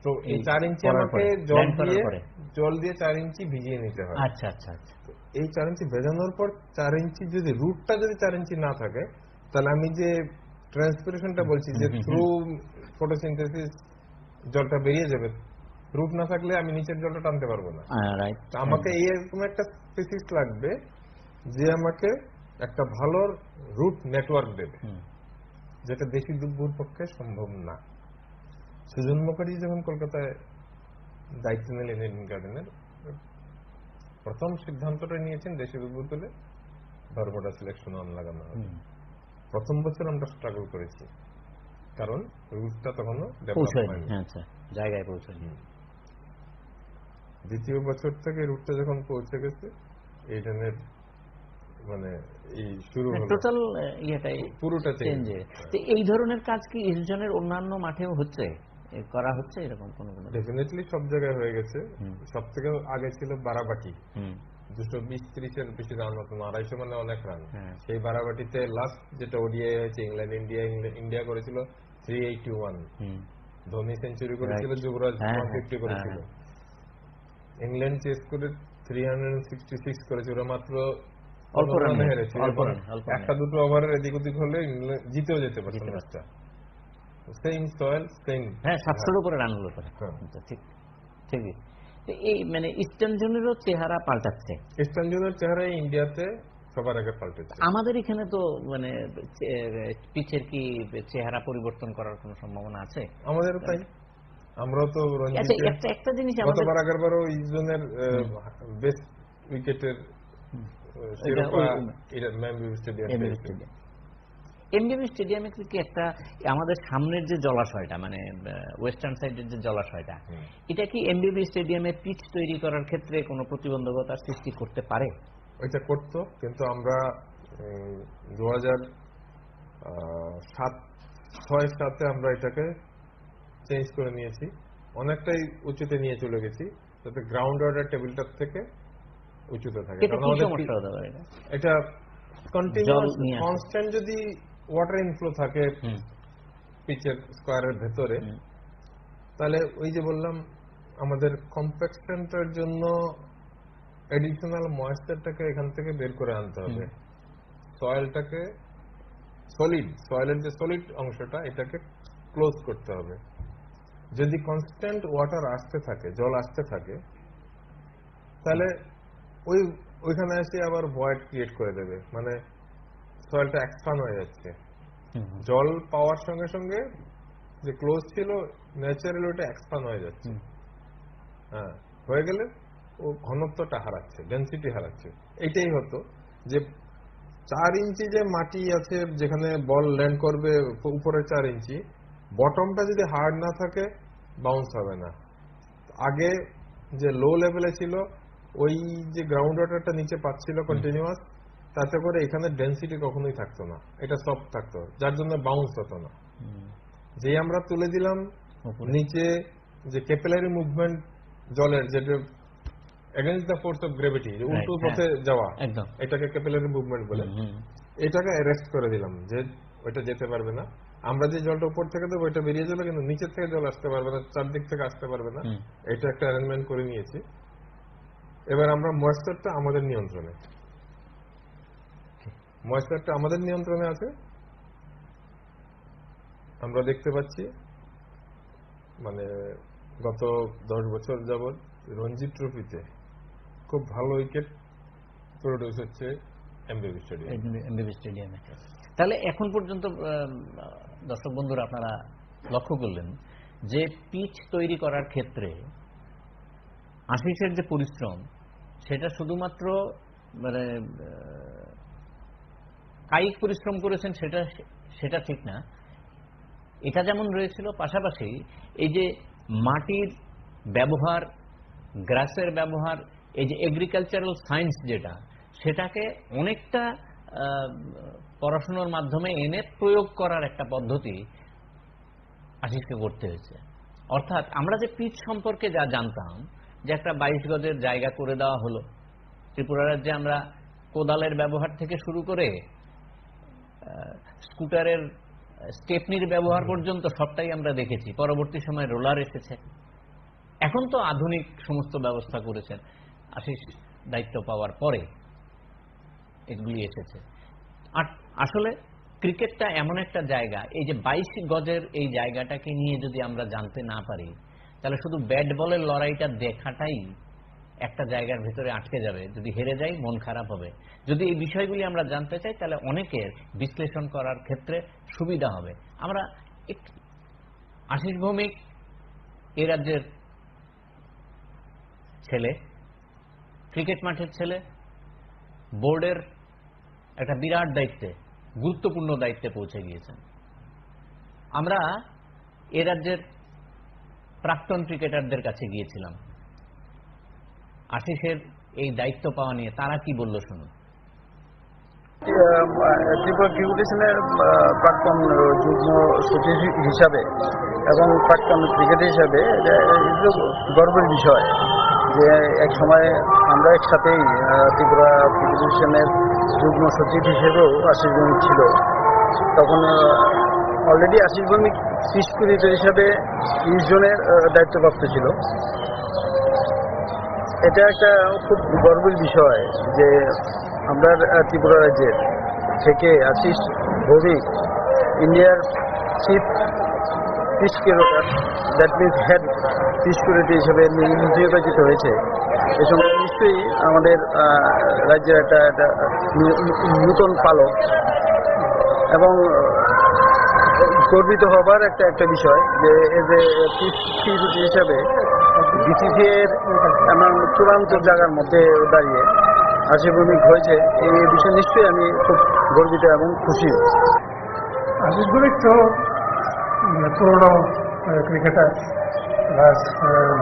তো এই চার ইঞ্চি আমাকে জল দিয়ে জল দিয়ে চার ইঞ্চি ভিজিয়ে নিতে হয় আচ্ছা আচ্ছা, আচ্ছা। এই চার ইঞ্চি ভেজানোর পর চার ইঞ্চি যদি রুটটা যদি চার ইঞ্চি না থাকে তাহলে আমি যে ট্রান্সপিরেশনটা বলছি যে থ্রু ফটোসিনথেসিস জলটা বেরিয়ে যাবে রুট না থাকলে আমি নিচের জলটা টানতে পারবো না হ্যাঁ, আমাকে এই রকম একটা স্পেসিস্ট লাগবে যে আমাকে একটা ভালো রুট নেটওয়ার্ক দেবে যেটা দেশি দুর্গুর পক্ষে সম্ভব না সুজন মুখার্জি যখন কলকাতায় দায়িত্ব নিলেন এডেন গার্ডেনের প্রথম সিদ্ধান্তটা নিয়েছেন দেশি দুর্গুর তুলে ধর্মটা সিলেকশন অন লাগানো হবে প্রথম বছর আমরা স্ট্রাগল করেছি কারণ রুটটা তখনও হ্যাঁ, আচ্ছা। জায়গায় পৌঁছায়নি দ্বিতীয় বছর থেকে রুটটা যখন পৌঁছে গেছে এইটানের মানে এই শুরু টোটাল মানে ইয়েটাই পুরোটা চেঞ্জ তো এই ধরনের কাজ কি ইসজনের অন্যান্য মাঠেও হচ্ছে করা হচ্ছে এরকম কোন কোনো ডেফিনেটলি সব জায়গায় হয়ে গেছে সব থেকে আগে ছিল বারাবাটি দুশো বিশ ত্রিশের বেশি রান হতো আড়াইশো মানে অনেক রান হ্যাঁ। সেই বারাবাটিতে লাস্ট যেটা ওডিআই হয়েছে ইংল্যান্ড ইন্ডিয়া ইন্ডিয়া করেছিল three eighty one Dhoni century করেছিল যুবরাজ ওয়ান হ্যাঁ, ফিফটি হ্যাঁ, করেছিল ইংল্যান্ড চেস করে থ্রি হান্ড্রেড সিক্সটি সিক্স করেছে ওরা মাত্র অল্প রানে হেরেছে একটা দুটো ওভারের এদিক ওদিক হলে জিতেও যেতে ম্যাচটা সেম সয়েল সেম হ্যাঁ সাতশোর উপরে রান হলো হ্যাঁ। ঠিক ঠিকই এই মানে ইস্টার্ন জোনেরও চেহারা পাল্টাচ্ছে ইস্টার্ন জোনের চেহারা ইন্ডিয়াতে সবার আগে পাল্টেছে আমাদের এখানে তো মানে পিচের কি চেহারা পরিবর্তন করার কোনো সম্ভাবনা আছে আমাদের তাই আমরা তো আচ্ছা, একটা জিনিস আমাদের সামনের যে জলাশয়টা মানে ওয়েস্টার্ন সাইডের যে জলাশয়টা এটা কি এমডিবি স্টেডিয়ামে পিচ তৈরি করার ক্ষেত্রে কোনো প্রতিবন্ধকতার সৃষ্টি করতে পারে ওইটা করতো কিন্তু আমরা দু হাজার সাত ছয় সাথে আমরা এটাকে চেঞ্জ করে নিয়েছি অনেকটাই উঁচুতে নিয়ে চলে গেছি যাতে গ্রাউন্ড অর্ডার টেবিলটার থেকে উঁচুতে থাকে এটা কনস্ট্যান্ট যদি ওয়াটার ইনফ্লো থাকে পিচের স্কোয়ারের ভেতরে তাহলে ওই যে বললাম আমাদের কম্প্যাকশনটার জন্য এডিশনাল ময়েশ্চারটাকে এখান থেকে বের করে আনতে হবে সয়েলটাকে সলিড সয়েলের যে সলিড অংশটা এটাকে ক্লোজ করতে হবে যদি কনস্ট্যান্ট ওয়াটার আসতে থাকে জল আসতে থাকে তাহলে ওই ওইখানে এসে আবার ভয়েড ক্রিয়েট করে দেবে মানে সয়েলটা এক্সপান হয়ে যাচ্ছে জল পাওয়ার সঙ্গে সঙ্গে যে ক্লোজ ছিল ন্যাচারালি ওটা এক্সপান হয়ে যাচ্ছে হ্যাঁ হয়ে গেলে ও ঘনত্বটা হারাচ্ছে ডেন্সিটি হারাচ্ছে এটাই হতো যে চার ইঞ্চি যে মাটি আছে যেখানে বল ল্যান্ড করবে উপরে চার ইঞ্চি বটমটা যদি হার্ড না থাকে বাউন্স হবে না আগে যে লো লেভেলে ছিল ওই যে গ্রাউন্ড ওয়াটারটা নিচে পাচ্ছিল কন্টিনিউয়াস তাতে করে এখানে ডেন্সিটি কখনোই থাকতো না এটা সব থাকতো যার জন্য বাউন্স হতো না যে আমরা তুলে দিলাম নিচে যে ক্যাপিলারি মুভমেন্ট জলের যেটা against the force of gravity উল্টো পথে হ্যাঁ। যাওয়া এটাকে ক্যাপিলারি মুভমেন্ট বলে এটাকে অ্যারেস্ট করে দিলাম যে ওইটা যেতে পারবে না আমরা যে জলটা উপর থেকে দেবো এটা বেরিয়ে যাবে কিন্তু নিচের থেকে জল আসতে পারবে না চারদিক থেকে আসতে পারবে না এটা একটা অ্যারেঞ্জমেন্ট করে নিয়েছি এবার আমরা ময়েশ্চারটা আমাদের নিয়ন্ত্রণে ময়েশ্চারটা আমাদের নিয়ন্ত্রণে আছে আমরা দেখতে পাচ্ছি মানে গত দশ বছর যাবৎ রঞ্জিত ট্রফিতে খুব ভালো উইকেট প্রডিউস হচ্ছে এমবিবি স্টেডিয়ামে তাহলে এখন পর্যন্ত দর্শক বন্ধুরা আপনারা লক্ষ্য করলেন যে পিচ তৈরি করার ক্ষেত্রে আশিসের যে পরিশ্রম সেটা শুধুমাত্র মানে কায়িক পরিশ্রম করেছেন সেটা সেটা ঠিক না এটা যেমন রয়েছিল পাশাপাশি এই যে মাটির ব্যবহার গ্রাসের ব্যবহার এই যে এগ্রিকালচারাল সায়েন্স যেটা সেটাকে অনেকটা পড়াশুনোর মাধ্যমে এনে প্রয়োগ করার একটা পদ্ধতি আশিসকে করতে হয়েছে অর্থাৎ আমরা যে পিচ সম্পর্কে যা জানতাম যে একটা বাইশ গজের জায়গা করে দেওয়া হলো ত্রিপুরা রাজ্যে আমরা কোদালের ব্যবহার থেকে শুরু করে স্কুটারের স্টেপনির ব্যবহার পর্যন্ত সবটাই আমরা দেখেছি পরবর্তী সময় রোলার এসেছে এখন তো আধুনিক সমস্ত ব্যবস্থা করেছেন আশিস দায়িত্ব পাওয়ার পরে এগুলি এসেছে আর আসলে ক্রিকেটটা এমন একটা জায়গা এই যে বাইশ গজের এই জায়গাটাকে নিয়ে যদি আমরা জানতে না পারি তাহলে শুধু ব্যাট বলের লড়াইটা দেখাটাই একটা জায়গার ভেতরে আটকে যাবে যদি হেরে যাই মন খারাপ হবে যদি এই বিষয়গুলি আমরা জানতে চাই তাহলে অনেকের বিশ্লেষণ করার ক্ষেত্রে সুবিধা হবে আমরা আশিস ভৌমিক এ রাজ্যের ছেলে ক্রিকেট মাঠের ছেলে বোর্ডের একটা বিরাট দায়িত্বে গুরুত্বপূর্ণ দায়িত্বে পৌঁছে গিয়েছেন আমরা এ রাজ্যের প্রাক্তন ক্রিকেটারদের কাছে গিয়েছিলাম আশিসের এই দায়িত্ব পাওয়া নিয়ে তারা কি বলল শুনুন ত্রিপুরা ক্রিকেটেশনের প্রাক্তন যুগ্ম সচিব হিসাবে এবং প্রাক্তন ক্রিকেট হিসাবে গর্বের বিষয় যে এক সময় আমরা একসাথেই ত্রিপুরা ক্রিকেটেশনের যুগ্ম সচিব হিসেবেও আশিস ভৌমিক ছিল তখন অলরেডি আশিস ভৌমিক পিসকুরিটার হিসাবে বিশ জনের দায়িত্বপ্রাপ্ত ছিল এটা একটা খুব গর্বের বিষয় যে আমরা ত্রিপুরা রাজ্যের থেকে আশিস ভৌমিক ইন্ডিয়ার chief pitch that means head pitch curator হিসেবে নির্বাচিত হয়েছে এসব অবশ্যই আমাদের রাজ্যের একটা একটা নূতন পালক এবং গর্বিত হবার একটা একটা বিষয় যে এ এ পিসিটি হিসাবে বিসিসিএর এমন চূড়ান্ত জায়গার মধ্যে দাঁড়িয়ে আশীর্ভূমিক হয়েছে এই বিষয় নিশ্চয়ই আমি খুব গর্বিত এবং খুশি আশীর্ভূমিক তো পুরোনো ক্রিকেটার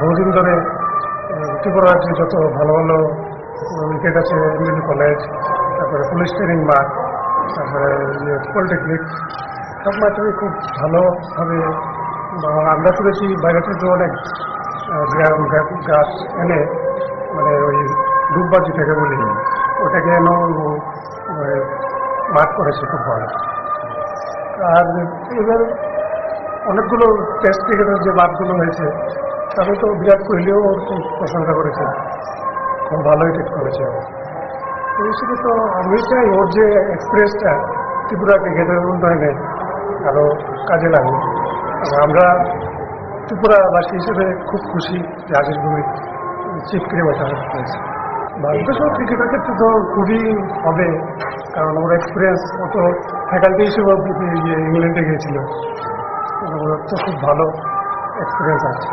বহুদিন ধরে ত্রিপুরার যত ভালো ভালো উইকেট আছে এমবিডি কলেজ তারপরে পুলিশ ট্রেনিং মার্ক তারপরে যে পলিটেকনিক সব মাধ্যমে খুব ভালোভাবে আমরা শুনেছি বাইরে থেকে অনেক গাছ এনে মানে ওই ডুববার যেটাকে বলি ওটাকে এন মানে মাঠ করেছে খুব ভালো আর এবার অনেকগুলো টেস্ট ক্রিকেটের যে মাঠগুলো হয়েছে তাহলে তো বিরাট কোহলিও ওর খুব প্রশংসা করেছে খুব ভালোই টেক করেছে এই হিসেবে তো আমি চাই ওর যে এক্সপ্রেসটা ত্রিপুরাকে ঘেদের উন্নয়নে আরও কাজে লাগবে আমরা ত্রিপুরাবাসী হিসেবে খুব খুশি যে আজের ভূমি চিফ ক্রিকেটার হয়েছে বাংলাদেশেও ক্রিকেটের ক্ষেত্রে তো খুবই হবে কারণ ওর এক্সপিরিয়েন্স অত ফ্যাকাল্টি হিসেবে ইয়ে ইংল্যান্ডে গিয়েছিল ওর তো খুব ভালো এক্সপিরিয়েন্স আছে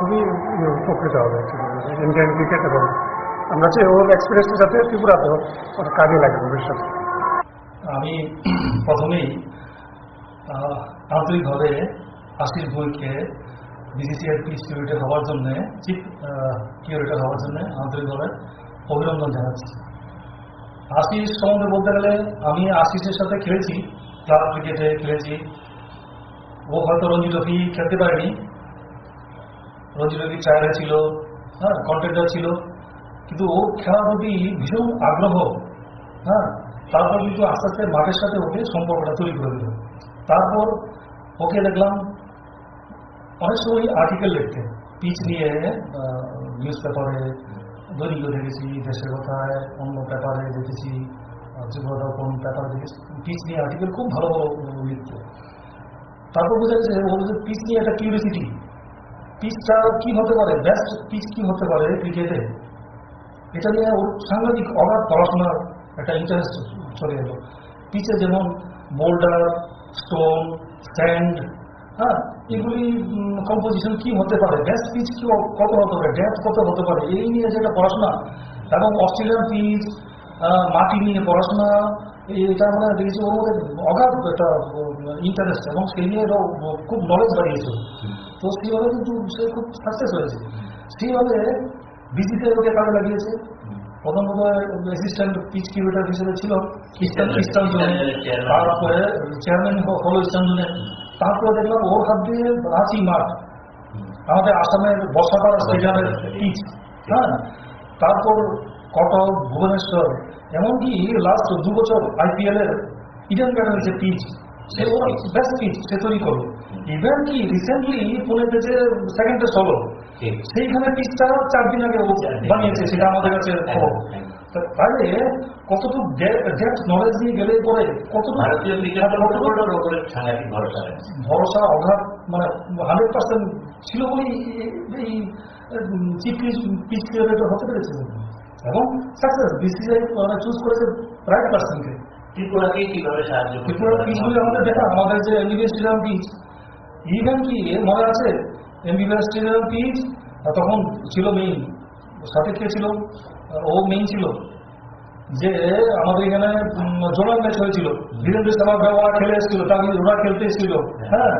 খুবই উপকৃত হবে ইন্ডিয়ান ক্রিকেট এবং আমরা চাই ওর এক্সপিরিয়েন্সটা যাতে ত্রিপুরাতেও ওটা কাজে লাগে ভবিষ্যতে আমি প্রথমেই আন্তরিকভাবে আশিস ভুঁইকে বিসিসিআই পি কিউরেটর হওয়ার জন্য চিফ কিউরেটর হওয়ার জন্য আন্তরিকভাবে অভিনন্দন জানাচ্ছি আশিস সম্বন্ধে বলতে গেলে আমি আশিসের সাথে খেলেছি ক্লাব ক্রিকেটে খেলেছি ও হয়তো রঞ্জি ট্রফি খেলতে পারেনি রোজিরোগী চায়না ছিল হ্যাঁ কন্টেন্টার ছিল কিন্তু ও খেলার প্রতি ভীষণ আগ্রহ হ্যাঁ তারপর কিন্তু আস্তে আস্তে মাঠের সাথে ওকে সম্পর্কটা তৈরি করে দিল তারপর ওকে দেখলাম অনেক সময় আর্টিকেল লিখতে পিচ নিয়ে নিউজ পেপারে দৈনিক দেখেছি দেশের কথায় অন্য পেপারে দেখেছি যুবদল কোন পেপার দেখেছি পিচ নিয়ে আর্টিকেল খুব ভালো লিখতে তারপর বোঝা যাচ্ছে ও পিচ নিয়ে একটা কিউরিসিটি পিচটা কি হতে পারে ব্যাস্ট পিচ কি হতে পারে ক্রিকেটে এটা নিয়ে সাংঘাতিক অগাধ পড়াশোনার একটা ইন্টারেস্ট চলে এলো পিচে যেমন বোল্ডার স্টোন স্ট্যান্ড হ্যাঁ এগুলি কম্পোজিশন কি হতে পারে ব্যাস্ট পিচ কি কত হতে পারে ড্যাপ কত হতে পারে এই নিয়ে যেটা পড়াশোনা এবং অস্ট্রেলিয়ান পিচ মাটি নিয়ে পড়াশোনা এটা মানে দেখেছি ওর মধ্যে অগাধ একটা ইন্টারেস্ট এবং সেই নিয়ে খুব নলেজ বাড়িয়েছে তো সেইভাবে কিন্তু সে খুব সাকসেস হয়েছে সেইভাবে বিজিতে ওকে কাজে লাগিয়েছে প্রথম প্রথম অ্যাসিস্ট্যান্ট পিচ কিউরেটার হিসেবে ছিল ইস্টান জোনে তারপরে চেয়ারম্যান হল ইস্টান জোনে তারপরে দেখলাম ওর হাত দিয়ে রাঁচি মাঠ আমাদের আসামের বর্ষাপাড়া স্টেডিয়ামের পিচ হ্যাঁ তারপর কটক ভুবনেশ্বর এমনকি লাস্ট দু বছর আইপিএল এর ইডেন গার্ডেনের যে পিচ সে ওর বেস্ট পিচ সে তৈরি করলো এবার কি রিসেন্টলি পুনেতে যে সেকেন্ড টেস্ট সেইখানে পিচটা চার দিন আগে বানিয়েছে সেটা আমাদের কাছে হ্যাঁ, হ্যাঁ। তাহলে কতটুকু ডেপথ নলেজ নিয়ে গেলে পরে কতটুকু ভারতীয় হ্যাঁ, ক্রিকেটার উপরে সাংঘাতিক ভরসা ভরসা অঘাত মানে হান্ড্রেড পার্সেন্ট ছিল বলেই এই চিফ পিচ ক্রিকেটার হতে পেরেছে এবং সাকসেস বিসিসিআই মানে চুজ করেছে রাইট পার্সনকে ত্রিপুরাকে কিভাবে সাহায্য ত্রিপুরার পিচগুলি আমাদের দেখা আমাদের যে এমবিবিএস শ্রীরাম ইভেন কি এর মনে আছে এমবিবিএস টিচার পিচ তখন ছিল মেইন সাথে কে ছিল ও মেইন ছিল যে আমাদের এখানে জোনাল ম্যাচ হয়েছিল বীরেন্দ্র সাহা ব্যবহার খেলে এসেছিল তার ওরা খেলতে এসেছিল হ্যাঁ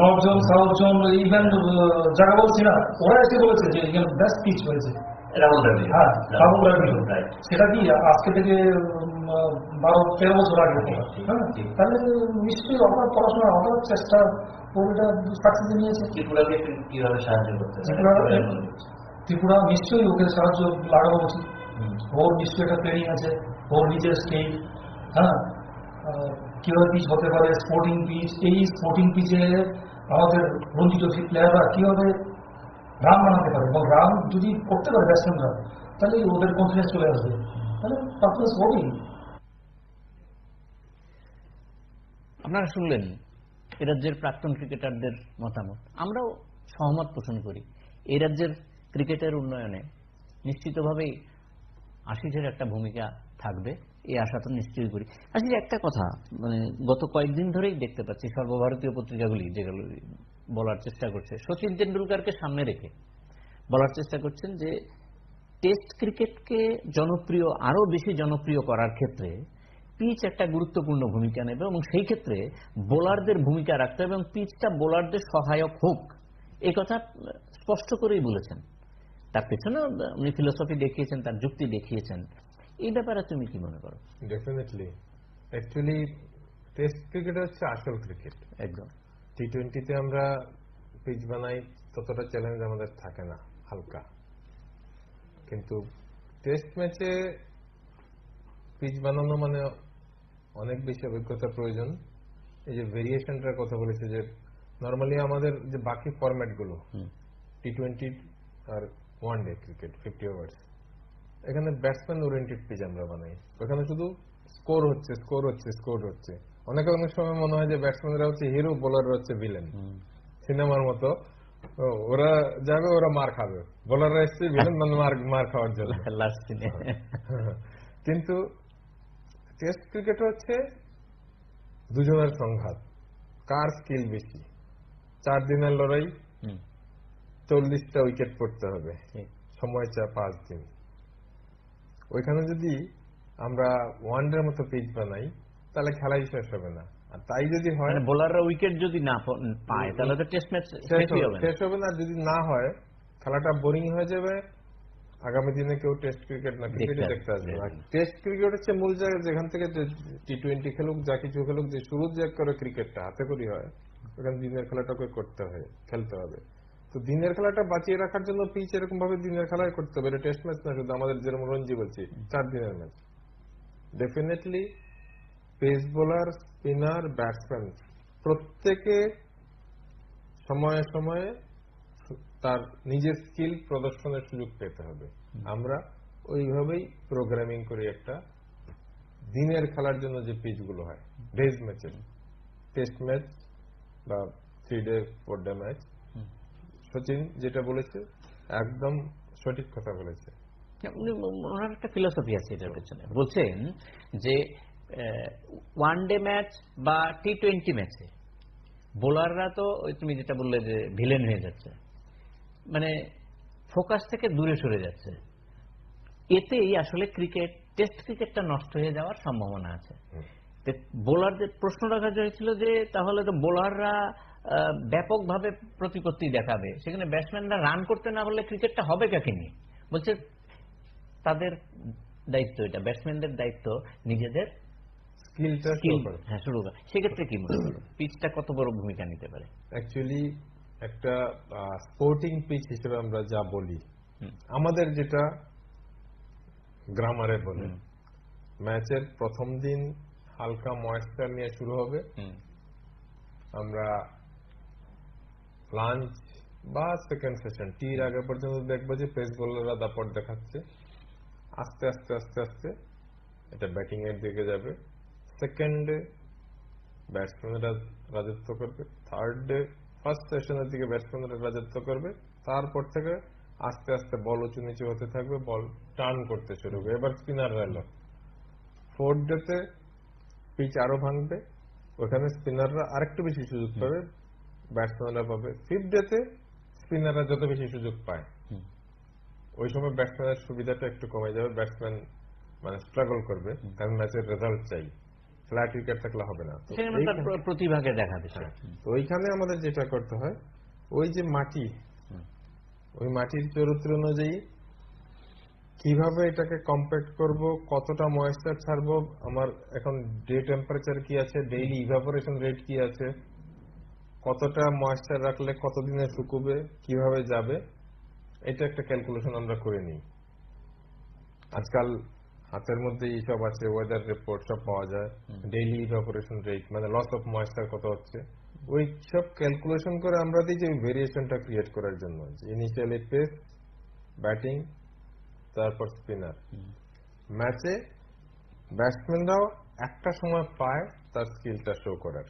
নর্থজন সাউথজন ইভেন যারা বলছি না ওরা এসে বলেছে যে এখানে বেস্ট পিচ হয়েছে হ্যাঁ রাহুল সেটা কি আজকে থেকে বারো তেরো বছর আগে হ্যাঁ তাহলে নিশ্চয়ই অপরাধ পড়াশোনা অপরাধ চেষ্টা পুরোটা সাকসেস নিয়েছে ত্রিপুরাকে কিভাবে সাহায্য করতে ত্রিপুরা নিশ্চয়ই ওকে সাহায্য লাগানো উচিত ওর নিশ্চয়ই একটা ট্রেনিং আছে ওর নিজের স্টেট হ্যাঁ কিভাবে পিচ হতে পারে স্পোর্টিং পিচ এই স্পোর্টিং পিচে আমাদের রঞ্জিত ট্রফি প্লেয়াররা কিভাবে রান বানাতে পারে এবং রান যদি করতে পারে ব্যাটসম্যানরা তাহলে ওদের কনফিডেন্স চলে আসবে তাহলে পারফরমেন্স হবেই আপনারা শুনলেন এ রাজ্যের প্রাক্তন ক্রিকেটারদের মতামত আমরাও সহমত পোষণ করি এই রাজ্যের ক্রিকেটের উন্নয়নে নিশ্চিতভাবেই আশিসের একটা ভূমিকা থাকবে এই আশা তো নিশ্চয়ই করি আসলে একটা কথা মানে গত কয়েকদিন ধরেই দেখতে পাচ্ছি সর্বভারতীয় পত্রিকাগুলি যেগুলো বলার চেষ্টা করছে সচিন তেন্ডুলকারকে সামনে রেখে বলার চেষ্টা করছেন যে টেস্ট ক্রিকেটকে জনপ্রিয় আরও বেশি জনপ্রিয় করার ক্ষেত্রে পিচ একটা গুরুত্বপূর্ণ ভূমিকা নেবে এবং সেই ক্ষেত্রে বোলারদের ভূমিকা রাখতে হবে এবং পিচটা বোলারদের সহায়ক হোক এ কথা স্পষ্ট করেই বলেছেন তার পেছনে উনি ফিলোসফি দেখিয়েছেন তার যুক্তি দেখিয়েছেন এই ব্যাপারে তুমি কি মনে করো ডেফিনেটলি অ্যাকচুয়ালি টেস্ট ক্রিকেট হচ্ছে আসল ক্রিকেট একদম টি টোয়েন্টিতে আমরা পিচ বানাই ততটা চ্যালেঞ্জ আমাদের থাকে না হালকা কিন্তু টেস্ট ম্যাচে পিচ বানানো মানে অনেক বেশি অভিজ্ঞতা প্রয়োজন এই যে ভেরিয়েশনটার কথা বলেছে যে নর্মালি আমাদের যে বাকি ফরম্যাটগুলো টি টোয়েন্টি আর one day cricket fifty overs এখানে ব্যাটসম্যান ওরিয়েন্টেড পিচ আমরা বানাই ওখানে শুধু স্কোর হচ্ছে স্কোর হচ্ছে স্কোর হচ্ছে অনেক অনেক সময় মনে হয় যে ব্যাটসম্যানরা হচ্ছে হিরো বোলাররা হচ্ছে ভিলেন সিনেমার মতো ওরা যাবে ওরা মার খাবে বোলাররা এসছে ভিলেন মানে মার মার খাওয়ার জন্য লাস্ট কিন্তু টেস্ট ক্রিকেট হচ্ছে দুজনের সংঘাত কার স্কিল বেশি চার দিনের লড়াই চল্লিশটা উইকেট পড়তে হবে সময় চা পাঁচ দিন ওইখানে যদি আমরা ওয়ান ডের মতো পিচ বানাই তাহলে খেলাই শেষ হবে না আর তাই যদি হয় মানে বোলাররা উইকেট যদি না পায় তাহলে তো টেস্ট ম্যাচ শেষ হবে না যদি না হয় খেলাটা বোরিং হয়ে যাবে আগামী দিনে কেউ টেস্ট ক্রিকেট না ক্রিকেটই দেখতে আসবে টেস্ট ক্রিকেট হচ্ছে মূল জায়গা যেখান থেকে টি টোয়েন্টি খেলুক যা কিছু খেলুক যে শুরু যে করে ক্রিকেটটা হাতে করি হয় ওখানে দিনের খেলাটাকে করতে হয় খেলতে হবে তো দিনের খেলাটা বাঁচিয়ে রাখার জন্য পিচ এরকম ভাবে দিনের খেলায় করতে হবে এটা টেস্ট ম্যাচ না শুধু আমাদের যেরকম রঞ্জি বলছি চার দিনের match definitely pace bowler spinner batsman প্রত্যেকে সময়ে সময়ে তার নিজের স্কিল প্রদর্শনের সুযোগ পেতে হবে আমরা ওইভাবেই প্রোগ্রামিং করি একটা দিনের খেলার জন্য যে পিচগুলো হয় ডেজ ম্যাচের টেস্ট ম্যাচ বা three day four day match Sachin যেটা বলেছে একদম সঠিক কথা বলেছে হ্যাঁ, ওনার একটা ফিলোসফি আছে এটার পেছনে বলছেন যে ওয়ান ডে ম্যাচ বা টি টোয়েন্টি ম্যাচে বোলাররা তো তুমি যেটা বললে যে ভিলেন হয়ে যাচ্ছে মানে ফোকাস থেকে দূরে সরে যাচ্ছে এতেই আসলে ক্রিকেট টেস্ট ক্রিকেটটা নষ্ট হয়ে যাওয়ার সম্ভাবনা আছে বোলারদের প্রশ্ন রাখা হয়েছিল যে তাহলে তো বোলাররা ব্যাপকভাবে প্রতিপত্তি দেখাবে সেখানে ব্যাটসম্যানরা রান করতে না পারলে ক্রিকেটটা হবে কাকে নিয়ে বলছে তাদের দায়িত্ব এটা ব্যাটসম্যানদের দায়িত্ব নিজেদের স্কিলটা হ্যাঁ শুরু সেক্ষেত্রে কি মনে পিচটা কত বড় ভূমিকা নিতে পারে অ্যাকচুয়ালি একটা স্পোর্টিং পিচ হিসেবে আমরা যা বলি আমাদের যেটা গ্রামারে বলে ম্যাচের প্রথম দিন হালকা ময়েশ্চার নিয়ে শুরু হবে আমরা লাঞ্চ বা সেকেন্ড সেশন টির আগে পর্যন্ত দেখবো যে পেস বোলাররা দাপট দেখাচ্ছে আস্তে আস্তে আস্তে আস্তে এটা ব্যাটিং এর দিকে যাবে সেকেন্ডে ব্যাটসম্যানরা রাজত্ব করবে থার্ড ডে ফার্স্ট সেশনের দিকে ব্যাটসম্যানরা রাজত্ব করবে তারপর থেকে আস্তে আস্তে বল উঁচু নিচু হতে থাকবে বল টার্ন করতে শুরু করবে এবার স্পিনার এলো ফোর্থ ডেতে পিচ আরো ভাঙবে ওখানে স্পিনাররা আরেকটু বেশি সুযোগ পাবে ব্যাটসম্যানরা পাবে ফিফথ ডেতে স্পিনাররা যত বেশি সুযোগ পায় ওই সময় ব্যাটসম্যানের সুবিধাটা একটু কমে যাবে ব্যাটসম্যান মানে স্ট্রাগল করবে কারণ ম্যাচের রেজাল্ট চাই ফ্ল্যাট উইকেট থাকলে হবে না প্রতিভাকে দেখা হ্যাঁ। তো ওইখানে আমাদের যেটা করতে হয় ওই যে মাটি ওই মাটির চরিত্র অনুযায়ী কিভাবে এটাকে কম্প্যাক্ট করব কতটা ময়েশ্চার ছাড়বো আমার এখন ডে টেম্পারেচার কি আছে ডেইলি ইভাপোরেশন রেট কি আছে কতটা ময়েশ্চার রাখলে কতদিনে শুকুবে কিভাবে যাবে এটা একটা ক্যালকুলেশন আমরা করে নিই আজকাল হাতের মধ্যে সব আছে ওয়েদার রিপোর্ট সব পাওয়া যায় ডেইলি অপারেশন রেট মানে লস অফ ময়েশ্চার কত হচ্ছে ওই সব ক্যালকুলেশন করে আমরা দিই যে ভেরিয়েশনটা ক্রিয়েট করার জন্য ইনিশিয়ালি পেস ব্যাটিং তারপর স্পিনার ম্যাচে ব্যাটসম্যানরাও একটা সময় পায় তার স্কিলটা শো করার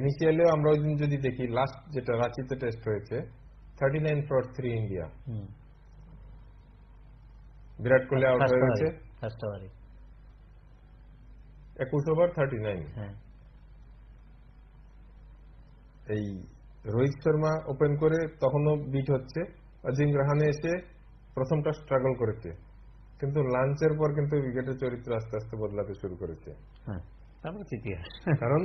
ইনিশিয়ালি আমরা ওই দিন যদি দেখি লাস্ট যেটা রাঁচিতে টেস্ট হয়েছে thirty nine for three India Virat Kohli out হয়ে গেছে ফার্স্ট ওভারে একুশ ওভার থার্টি নাইন হ্যাঁ এই রোহিত শর্মা ওপেন করে তখনও বিট হচ্ছে অজিম রাহানে এসে প্রথমটা স্ট্রাগল করেছে কিন্তু লাঞ্চের পর কিন্তু উইকেটের চরিত্র আস্তে আস্তে বদলাতে শুরু করেছে হ্যাঁ, কারণ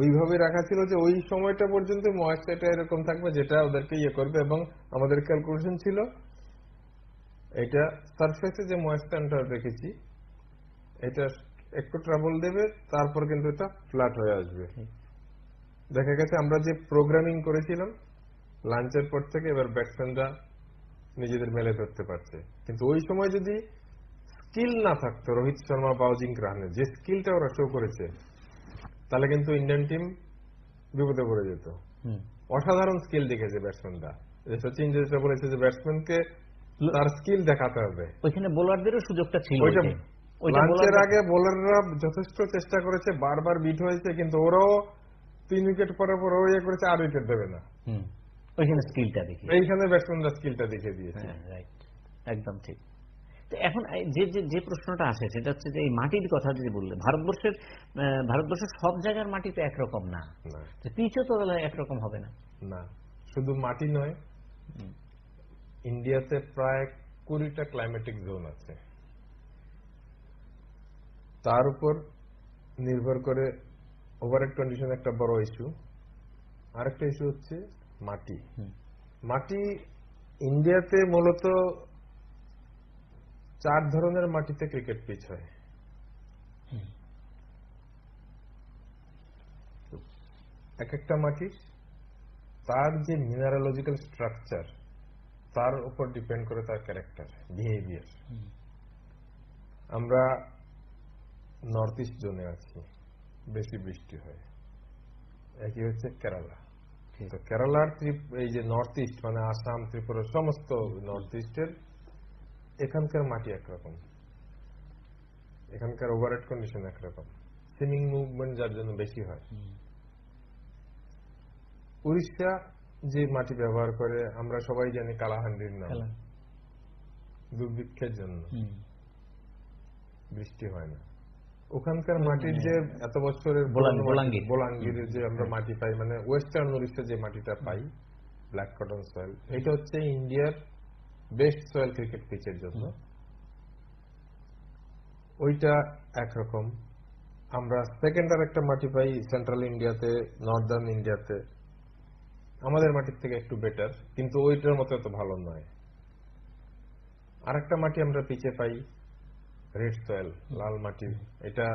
ওইভাবে রাখা ছিল যে ওই সময়টা পর্যন্ত মহাশয়টা এরকম থাকবে যেটা ওদেরকে ইয়ে করবে এবং আমাদের ক্যালকুলেশন ছিল এটা সারফেসে যে ময়েস্টানটা রেখেছি এটা একটু ট্রাবল দেবে তারপর কিন্তু এটা ফ্ল্যাট হয়ে আসবে দেখা গেছে আমরা যে প্রোগ্রামিং করেছিলাম লাঞ্চের পর থেকে এবার ব্যাটসম্যানরা নিজেদের মেলে ধরতে পারছে কিন্তু ওই সময় যদি স্কিল না থাকতো রোহিত শর্মা বাউজিং রাহানের যে স্কিলটা ওরা শো করেছে তাহলে কিন্তু ইন্ডিয়ান টিম বিপদে পড়ে যেত অসাধারণ স্কিল দেখেছে ব্যাটসম্যানরা সচিন যেটা বলেছে যে ব্যাটসম্যানকে তার স্কিল দেখাতে হবে ওইখানে বোলারদেরও সুযোগটা ছিল লাঞ্চের আগে বোলাররা যথেষ্ট চেষ্টা করেছে বারবার বিট হয়েছে কিন্তু ওরাও তিন উইকেট পরের পর ওই ইয়ে করেছে আর উইকেট দেবে না ওইখানে স্কিলটা দেখে এইখানে ব্যাটসম্যানরা স্কিলটা দেখে দিয়েছে রাইট হ্যাঁ, একদম ঠিক এখন যে যে প্রশ্নটা আসে সেটা হচ্ছে যে এই মাটির কথা যদি বললে ভারতবর্ষের ভারতবর্ষের সব জায়গার মাটি তো একরকম না পিচও তো একরকম হবে না না শুধু মাটি নয় ইন্ডিয়াতে প্রায় কুড়িটা ক্লাইমেটিক জোন আছে তার উপর নির্ভর করে ওভারেড কন্ডিশন একটা বড় ইস্যু আরেকটা ইস্যু হচ্ছে মাটি মাটি ইন্ডিয়াতে মূলত চার ধরনের মাটিতে ক্রিকেট পিচ হয় এক একটা মাটির তার যে মিনারোলজিক্যাল স্ট্রাকচার তার উপর ডিপেন্ড করে তার ক্যারেক্টার বিহেভিয়ার আমরা নর্থ ইস্ট জোনে আছি বেশি বৃষ্টি হয় একই হচ্ছে কেরালা তো কেরালার এই যে নর্থ ইস্ট মানে আসাম ত্রিপুরা সমস্ত নর্থ ইস্টের এখানকার মাটি একরকম এখানকার ওভারহেড কন্ডিশন একরকম সিমিং মুভমেন্ট যার জন্য বেশি হয় উড়িষ্যা যে মাটি ব্যবহার করে আমরা সবাই জানি কালাহান্ডির নাম দুর্ভিক্ষের জন্য বৃষ্টি হয় না ওখানকার মাটির যে হ্যাঁ। এত বছরের বোলাঙ্গির যে আমরা হ্যাঁ। মাটি পাই মানে ওয়েস্টার্ন নরিস্টে যে মাটিটা পাই ব্ল্যাক কটন সয়েল এটা হচ্ছে ইন্ডিয়ার বেস্ট সয়েল ক্রিকেট পিচের জন্য ওইটা একরকম আমরা সেকেন্ড আর একটা মাটি পাই সেন্ট্রাল ইন্ডিয়াতে নর্দার্ন ইন্ডিয়াতে আমাদের মাটির থেকে একটু বেটার কিন্তু ওইটার মতো এত ভালো নয় আরেকটা মাটি আমরা পিছিয়ে পাই রেড সয়েল লাল মাটি এটা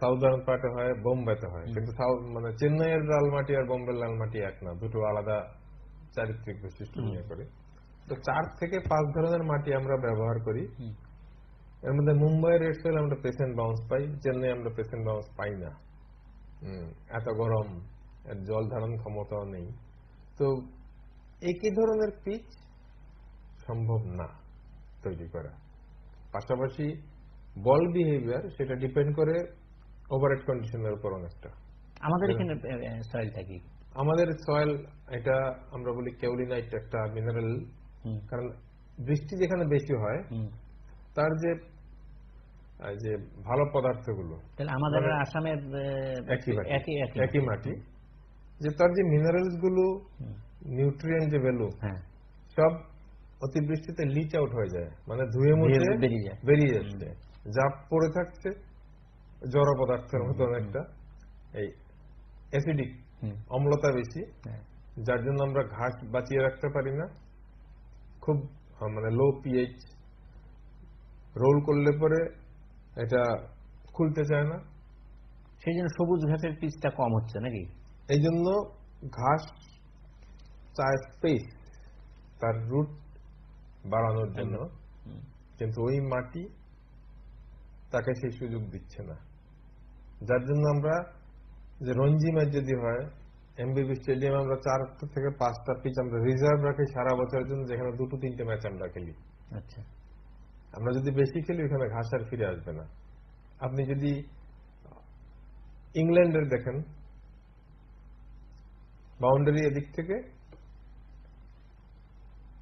সাউদার্ন পার্টে হয় বোম্বেতে হয় কিন্তু মানে চেন্নাইয়ের লাল মাটি আর বোম্বের লাল মাটি এক না দুটো আলাদা চারিত্রিক বৈশিষ্ট্য নিয়ে করে তো চার থেকে পাঁচ ধরনের মাটি আমরা ব্যবহার করি এর মধ্যে মুম্বাই রেড সয়েল আমরা পেশেন্ট বাউন্স পাই চেন্নাই আমরা পেশেন্ট বাউন্স পাই না এত গরম জল ধারণ ক্ষমতাও নেই তো একই ধরনের পিচ সম্ভব না তৈরি করা পাশাপাশি বল বিহেভিয়ার সেটা ডিপেন্ড করে ওভারহেড কন্ডিশনের উপর অনেকটা আমাদের এখানে সয়েল থাকি আমাদের সয়েল এটা আমরা বলি কেউলিনাইট একটা মিনারেল কারণ বৃষ্টি যেখানে বেশি হয় তার যে যে ভালো পদার্থগুলো তাহলে আমাদের মানে আসামের একই মাটি যে তার যে মিনারেলস গুলো নিউট্রিয়েন্ট যে ভ্যালু সব অতিবৃষ্টিতে লিচ আউট হয়ে যায় মানে ধুয়ে মুছে বেরিয়ে যাচ্ছে যা পড়ে থাকছে জড় পদার্থের মতো একটা এই অ্যাসিডিক অম্লতা বেশি হ্যাঁ। যার জন্য আমরা ঘাস বাঁচিয়ে রাখতে পারি না খুব মানে লো পিএইচ রোল করলে পরে এটা খুলতে চায় না সেই জন্য সবুজ ঘাসের পিচটা কম হচ্ছে নাকি এই জন্য ঘাস চায় স্পেস তার রুট বাড়ানোর জন্য কিন্তু ওই মাটি তাকে সেই সুযোগ দিচ্ছে না যার জন্য আমরা যে রঞ্জি ম্যাচ যদি হয় এমবিবি স্টেডিয়াম আমরা চারটা থেকে পাঁচটা পিচ আমরা রিজার্ভ রাখি সারা বছরের জন্য যেখানে দুটো তিনটে ম্যাচ আমরা খেলি আচ্ছা আমরা যদি বেশি খেলি ওইখানে ঘাস আর ফিরে আসবে না আপনি যদি ইংল্যান্ডের দেখেন বাউন্ডারি এদিক থেকে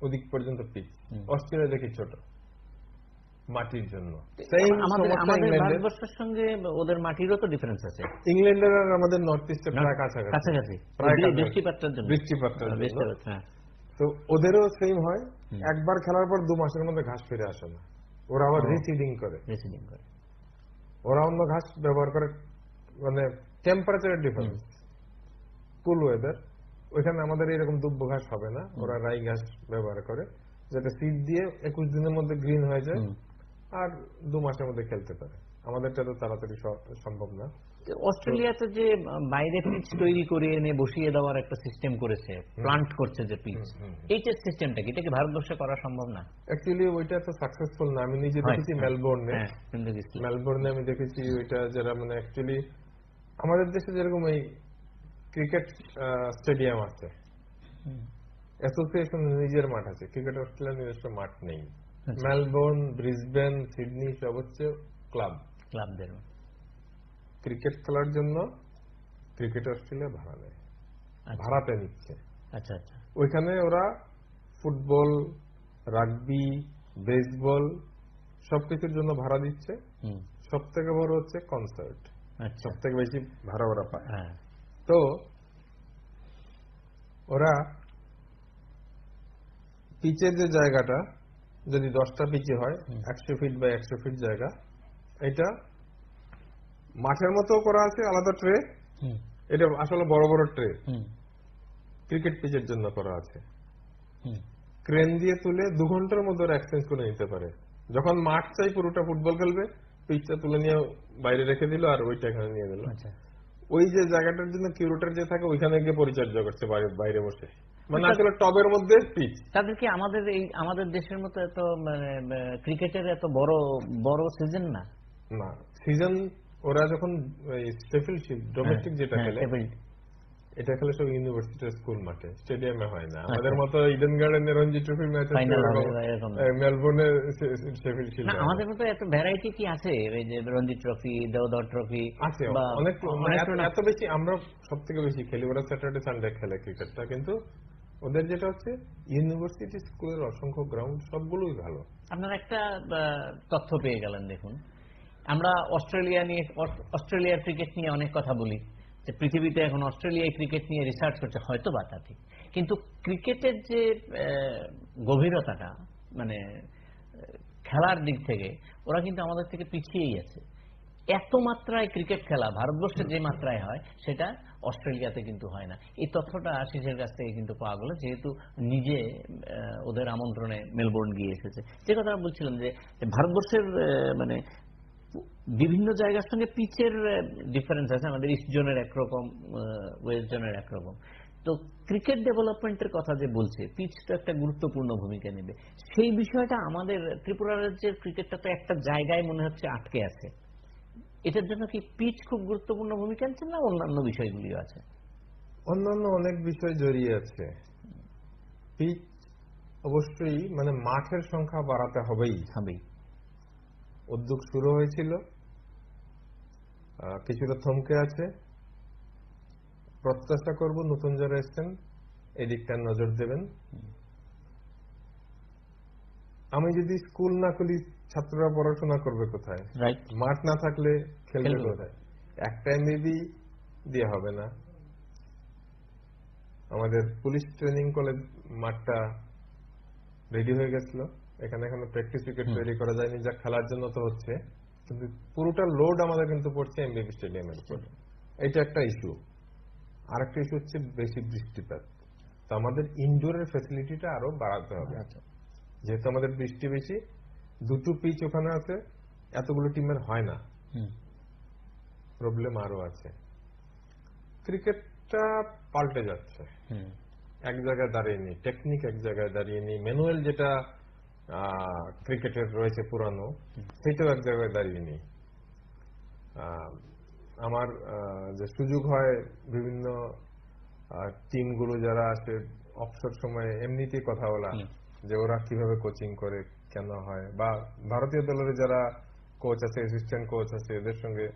ওদিক পর্যন্ত পিচ অস্ট্রেলিয়া দেখি ছোট মাটির জন্য সঙ্গে ওদের মাটিরও তো ডিফারেন্স আছে ইংল্যান্ডের আর আমাদের নর্থ ইস্টের প্রায় কাছাকাছি কাছাকাছি বৃষ্টিপাতটার জন্য বৃষ্টিপাতটার হ্যাঁ, হ্যাঁ। তো ওদেরও সেম হয় একবার খেলার পর দু মাসের মধ্যে ঘাস ফিরে আসে না ওরা আবার রিসিডিং করে রিসিডিং করে ওরা অন্য ঘাস ব্যবহার করে মানে টেম্পারেচারের ডিফারেন্স কুল ওয়েদার ওইখানে আমাদের এরকম দুব্য ঘাস হবে না ওরা রাই ঘাস ব্যবহার করে যেটা সিট দিয়ে একুশ দিনের মধ্যে গ্রিন হয়ে যায় আর দু মাসের মধ্যে খেলতে পারে আমাদেরটা তো তাড়াতাড়ি সম্ভব না অস্ট্রেলিয়াতে যে বাইরে পিচ তৈরি করে এনে বসিয়ে দেওয়ার একটা সিস্টেম করেছে প্লান্ট করছে যে পিচ এইটার সিস্টেমটা কি এটা কি ভারতবর্ষে করা সম্ভব না অ্যাকচুয়ালি ওইটা তো সাকসেসফুল না আমি নিজে দেখেছি মেলবোর্নে হ্যাঁ, মেলবোর্নে আমি দেখেছি ওইটা যারা মানে অ্যাকচুয়ালি আমাদের দেশে যেরকম এই ক্রিকেট স্টেডিয়াম আছে অ্যাসোসিয়েশন নিজের মাঠ আছে ক্রিকেট অস্ট্রেলিয়ার নিজস্ব মাঠ নেই মেলবোর্ন ব্রিসবেন সিডনি সব হচ্ছে ক্লাব ক্লাবদের ক্রিকেট খেলার জন্য ক্রিকেট অস্ট্রেলিয়া ভাড়া নেয় আচ্ছা। ভাড়াতে নিচ্ছে আচ্ছা আচ্ছা ওইখানে ওরা ফুটবল রাগবি বেসবল সবকিছুর জন্য ভাড়া দিচ্ছে সব থেকে বড় হচ্ছে কনসার্ট আচ্ছা। সব থেকে বেশি ভাড়া ওরা পায় হ্যাঁ। তো ওরা পিচের যে জায়গাটা যদি দশটা পিচে হয় একশো ফিট বা একশো ফিট জায়গা এটা মাঠের মতো করা আছে আলাদা ট্রে এটা আসলে বড় বড় ট্রে ক্রিকেট পিচের জন্য করা আছে ক্রেন দিয়ে তুলে দু ঘন্টার মধ্যে ওরা এক্সচেঞ্জ করে নিতে পারে যখন মাঠ চাই পুরোটা ফুটবল খেলবে পিচটা তুলে নিয়ে বাইরে রেখে দিল আর ওইটা এখানে নিয়ে দিল আচ্ছা ওই যে জায়গাটার জন্য কিউরেটর যে থাকে ওইখানে গিয়ে পরিচর্যা করছে বাইরে বসে মানে আসলে টবের মধ্যে তাদের কি আমাদের এই আমাদের দেশের মতো এত মানে ক্রিকেটের এত বড় বড় সিজন না না সিজন ওরা যখন ডোমেস্টিক হ্যাঁ, যেটা হ্যাঁ, খেলে এটা খেলে সব ইউনিভার্সিটি স্কুল মাঠে স্টেডিয়ামে হয় না আচ্ছা। আমাদের মতো ইডেন গার্ডেনে রঞ্জি ট্রফি ম্যাচ মেলবোর্নে ট্রফি ছিল আমাদের মতো এত ভ্যারাইটি কি আছে এই যে রঞ্জি ট্রফি দেওদর ট্রফি আছে অনেক মানে এত বেশি আমরা সব থেকে বেশি খেলি ওরা স্যাটারডে সানডে খেলে ক্রিকেটটা কিন্তু ওদের যেটা হচ্ছে ইউনিভার্সিটি স্কুলের অসংখ্য গ্রাউন্ড সবগুলোই ভালো আপনারা একটা তথ্য পেয়ে গেলেন দেখুন আমরা অস্ট্রেলিয়া নিয়ে অস্ট্রেলিয়ার ক্রিকেট নিয়ে অনেক কথা বলি যে পৃথিবীতে এখন অস্ট্রেলিয়ায় ক্রিকেট নিয়ে রিসার্চ করছে হয়তো বা ঠিক কিন্তু ক্রিকেটের যে গভীরতাটা মানে খেলার দিক থেকে ওরা কিন্তু আমাদের থেকে পিছিয়েই আছে এত মাত্রায় ক্রিকেট খেলা ভারতবর্ষে যে মাত্রায় হয় সেটা অস্ট্রেলিয়াতে কিন্তু হয় না এই তথ্যটা আশিসের কাছ থেকে কিন্তু পাওয়া গেল যেহেতু নিজে ওদের আমন্ত্রণে মেলবোর্ন গিয়ে এসেছে যে কথা বলছিলাম যে ভারতবর্ষের মানে বিভিন্ন জায়গার সঙ্গে পিচের ডিফারেন্স আছে আমাদের ইস্ট জোনের একরকম ওয়েস্ট জোনের একরকম তো ক্রিকেট ডেভেলপমেন্টের কথা যে বলছে পিচ তো একটা গুরুত্বপূর্ণ ভূমিকা নেবে সেই বিষয়টা আমাদের ত্রিপুরা রাজ্যের ক্রিকেটটা তো একটা জায়গায় মনে হচ্ছে আটকে আছে এটার জন্য কি পিচ খুব গুরুত্বপূর্ণ ভূমিকা আছে না অন্যান্য বিষয়গুলিও আছে অন্যান্য অনেক বিষয় জড়িয়ে আছে পিচ অবশ্যই মানে মাঠের সংখ্যা বাড়াতে হবেই হবেই উদ্যোগ শুরু হয়েছিল কিছুটা থমকে আছে প্রত্যাশা করব নতুন যারা এসছেন এদিকটা নজর দেবেন আমি যদি স্কুল না খুলি ছাত্ররা পড়াশোনা করবে কোথায় মাঠ না থাকলে খেলবে কোথায় একটা এমবিবি দিয়ে হবে না আমাদের পুলিশ ট্রেনিং কলেজ মাঠটা রেডি হয়ে গেছিল এখানে এখনো প্র্যাকটিস উইকেট তৈরি করা যায়নি যা খেলার জন্য তো হচ্ছে কিন্তু পুরোটা লোড আমাদের কিন্তু পড়ছে এমবিবি স্টেডিয়ামের উপরে এটা একটা ইস্যু আর একটা ইস্যু হচ্ছে বেশি বৃষ্টিপাত তো আমাদের ইনডোরের ফেসিলিটিটা আরো বাড়াতে হবে আচ্ছা। যেহেতু আমাদের বৃষ্টি বেশি দুটো পিচ ওখানে আছে এতগুলো টিমের হয় না প্রবলেম আরো আছে ক্রিকেটটা পাল্টে যাচ্ছে এক জায়গায় দাঁড়িয়ে নি টেকনিক এক জায়গায় দাঁড়িয়ে নি ম্যানুয়াল যেটা ক্রিকেটের রয়েছে পুরানো সেটাও এক জায়গায় দাঁড়িয়ে নেই আমার যে সুযোগ হয় বিভিন্ন টিমগুলো যারা আসে অবসর সময়ে এমনিতেই কথা বলা যে ওরা কিভাবে কোচিং করে কেন হয় বা ভারতীয় দলের যারা কোচ আছে অ্যাসিস্ট্যান্ট কোচ আছে এদের সঙ্গে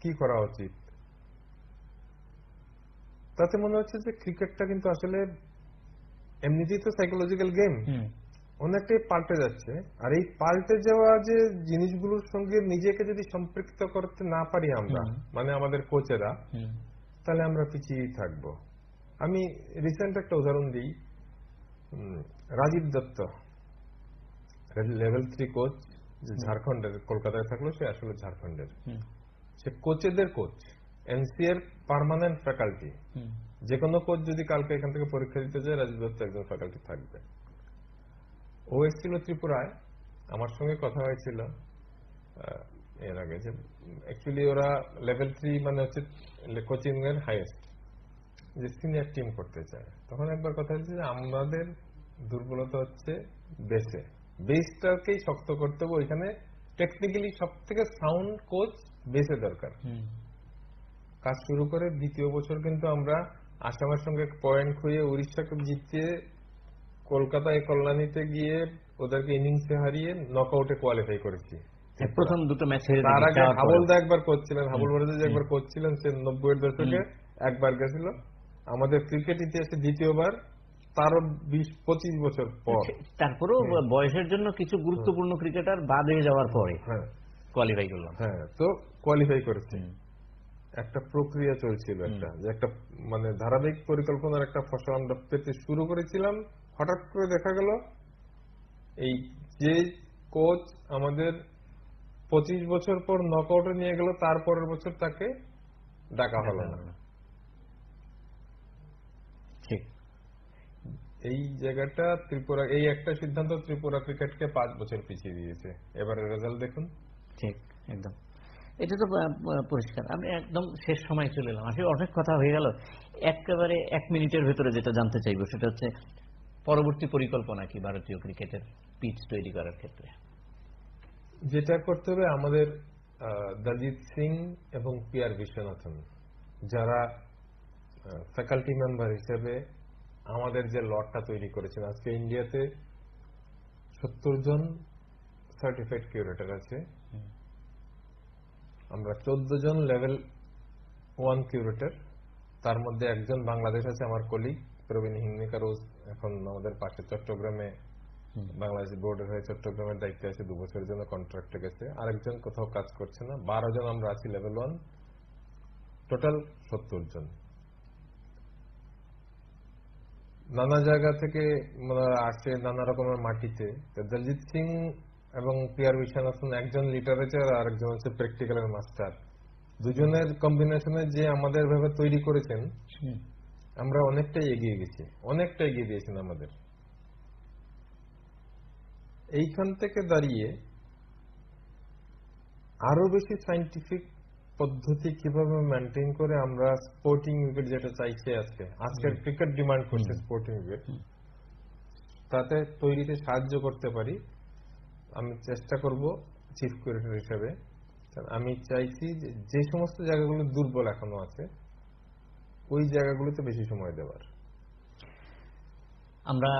কি করা উচিত তাতে মনে হচ্ছে যে ক্রিকেটটা কিন্তু আসলে এমনিতেই তো সাইকোলজিক্যাল গেম অনেকটাই পাল্টে যাচ্ছে আর এই পাল্টে যাওয়া যে জিনিসগুলোর সঙ্গে নিজেকে যদি সম্পৃক্ত করতে না পারি আমরা মানে আমাদের কোচেরা তাহলে আমরা পিছিয়েই থাকব আমি রিসেন্ট একটা উদাহরণ দিই Rajib Dutta level three coach যে ঝাড়খণ্ডের কলকাতায় থাকলো সে আসলে ঝাড়খণ্ডের সে কোচেদের কোচ এনসিএর পার্মানেন্ট ফ্যাকাল্টি যে কোনো কোচ যদি কালকে এখান থেকে পরীক্ষা দিতে যায় রাজীব দত্ত একজন ফ্যাকাল্টি থাকবে ও ছিল ত্রিপুরায় আমার সঙ্গে কথা হয়েছিল এর আগে যে অ্যাকচুয়ালি ওরা লেভেল থ্রি মানে হচ্ছে কোচিং এর হাইয়েস্ট যে সিনিয়র টিম করতে চায় তখন একবার কথা হয়েছে যে আমাদের দুর্বলতা হচ্ছে বেসে বেসটাকেই শক্ত করতে হবে ওইখানে টেকনিক্যালি সব থেকে সাউন্ড কোচ বেসে দরকার কাজ শুরু করে দ্বিতীয় বছর কিন্তু আমরা আসামের সঙ্গে পয়েন্ট খুঁয়ে উড়িষ্যাকে জিতিয়ে কলকাতায় কল্যাণীতে গিয়ে ওদেরকে ইনিংসে হারিয়ে নক আউটে কোয়ালিফাই করেছি প্রথম দুটো ম্যাচ হেরে তার আগে হাবলদা একবার করছিলেন হাবল ভরদা একবার করছিলেন সে নব্বই এর দশকে একবার গেছিল আমাদের ক্রিকেট ইতিহাসে দ্বিতীয়বার তারও বিশ পঁচিশ বছর পর তারপরেও বয়সের জন্য কিছু গুরুত্বপূর্ণ ক্রিকেটার বাদ হয়ে যাওয়ার পরে কোয়ালিফাই হ্যাঁ। করলাম হ্যাঁ তো কোয়ালিফাই করেছে একটা প্রক্রিয়া চলছিল একটা যে একটা মানে ধারাবাহিক পরিকল্পনার একটা ফসল আমরা পেতে শুরু করেছিলাম হঠাৎ করে দেখা গেল এই যে কোচ আমাদের পঁচিশ বছর পর আউটে নিয়ে গেল তারপরের বছর তাকে ডাকা হলো না হ্যাঁ, ঠিক এই জায়গাটা ত্রিপুরা এই একটা সিদ্ধান্ত ত্রিপুরা ক্রিকেটকে পাঁচ বছর পিছিয়ে দিয়েছে এবারে রেজাল্ট দেখুন ঠিক একদম এটা তো পরিষ্কার আমি একদম শেষ সময় চলে এলাম আসলে অনেক কথা হয়ে গেল একেবারে এক মিনিটের ভেতরে যেটা জানতে চাইবো সেটা হচ্ছে পরবর্তী পরিকল্পনা কি ভারতীয় ক্রিকেটের পিচ তৈরি করার ক্ষেত্রে যেটা করতে হবে আমাদের দলজিৎ সিং এবং পি আর বিশ্বনাথন যারা ফ্যাকাল্টি মেম্বার হিসেবে আমাদের যে লটটা তৈরি করেছেন আজকে ইন্ডিয়াতে সত্তর জন সার্টিফাইড কিউরেটার আছে আমরা চোদ্দ জন লেভেল ওয়ান কিউরেটার তার মধ্যে একজন বাংলাদেশ আছে আমার কলিগ প্রবীণ হিংনিকা রোজ এখন আমাদের পাশে চট্টগ্রামে বাংলাদেশ বোর্ডের হয়ে চট্টগ্রামের দায়িত্বে আছে দু বছরের জন্য কন্ট্রাক্টে গেছে আরেকজন কোথাও কাজ করছে না বারো জন আমরা আছি লেভেল ওয়ান টোটাল সত্তর জন নানা জায়গা থেকে মানে আসছে নানা রকমের মাটিতে দলজিৎ সিং এবং পিয়ার বিশ্বনাথন একজন লিটারেচার আর একজন হচ্ছে প্র্যাকটিক্যালের মাস্টার দুজনের কম্বিনেশনে যে আমাদের ভাবে তৈরি করেছেন আমরা অনেকটাই এগিয়ে গেছি অনেকটা এগিয়ে দিয়েছেন আমাদের এইখান থেকে দাঁড়িয়ে আরো বেশি সাইন্টিফিক পদ্ধতি কিভাবে মেনটেন করে আমরা স্পোর্টিং উইকেট যেটা চাইছে আজকে আজকের ক্রিকেট ডিমান্ড করছে স্পোর্টিং উইকেট তাতে তৈরিতে সাহায্য করতে পারি আমি চেষ্টা করব চিফ কিউরেটর হিসেবে আমি চাইছি যে সমস্ত জায়গাগুলো দুর্বল এখনো আছে ওই জায়গাগুলোতে বেশি সময় দেওয়ার আমরা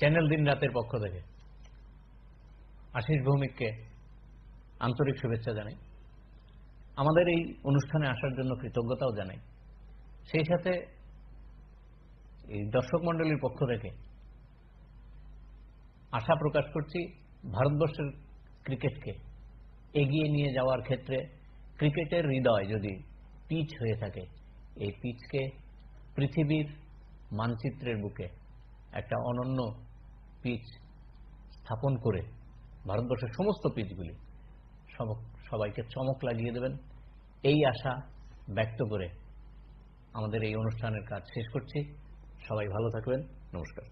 চ্যানেল দিন রাতের পক্ষ থেকে আশিস ভৌমিককে আন্তরিক শুভেচ্ছা জানাই আমাদের এই অনুষ্ঠানে আসার জন্য কৃতজ্ঞতাও জানাই সেই সাথে এই দর্শক মণ্ডলীর পক্ষ থেকে আশা প্রকাশ করছি ভারতবর্ষের ক্রিকেটকে এগিয়ে নিয়ে যাওয়ার ক্ষেত্রে ক্রিকেটের হৃদয় যদি পিচ হয়ে থাকে এই পিচকে পৃথিবীর মানচিত্রের বুকে একটা অনন্য পিচ স্থাপন করে ভারতবর্ষের সমস্ত পিচগুলি সবাইকে চমক লাগিয়ে দেবেন এই আশা ব্যক্ত করে আমাদের এই অনুষ্ঠানের কাজ শেষ করছি সবাই ভালো থাকবেন নমস্কার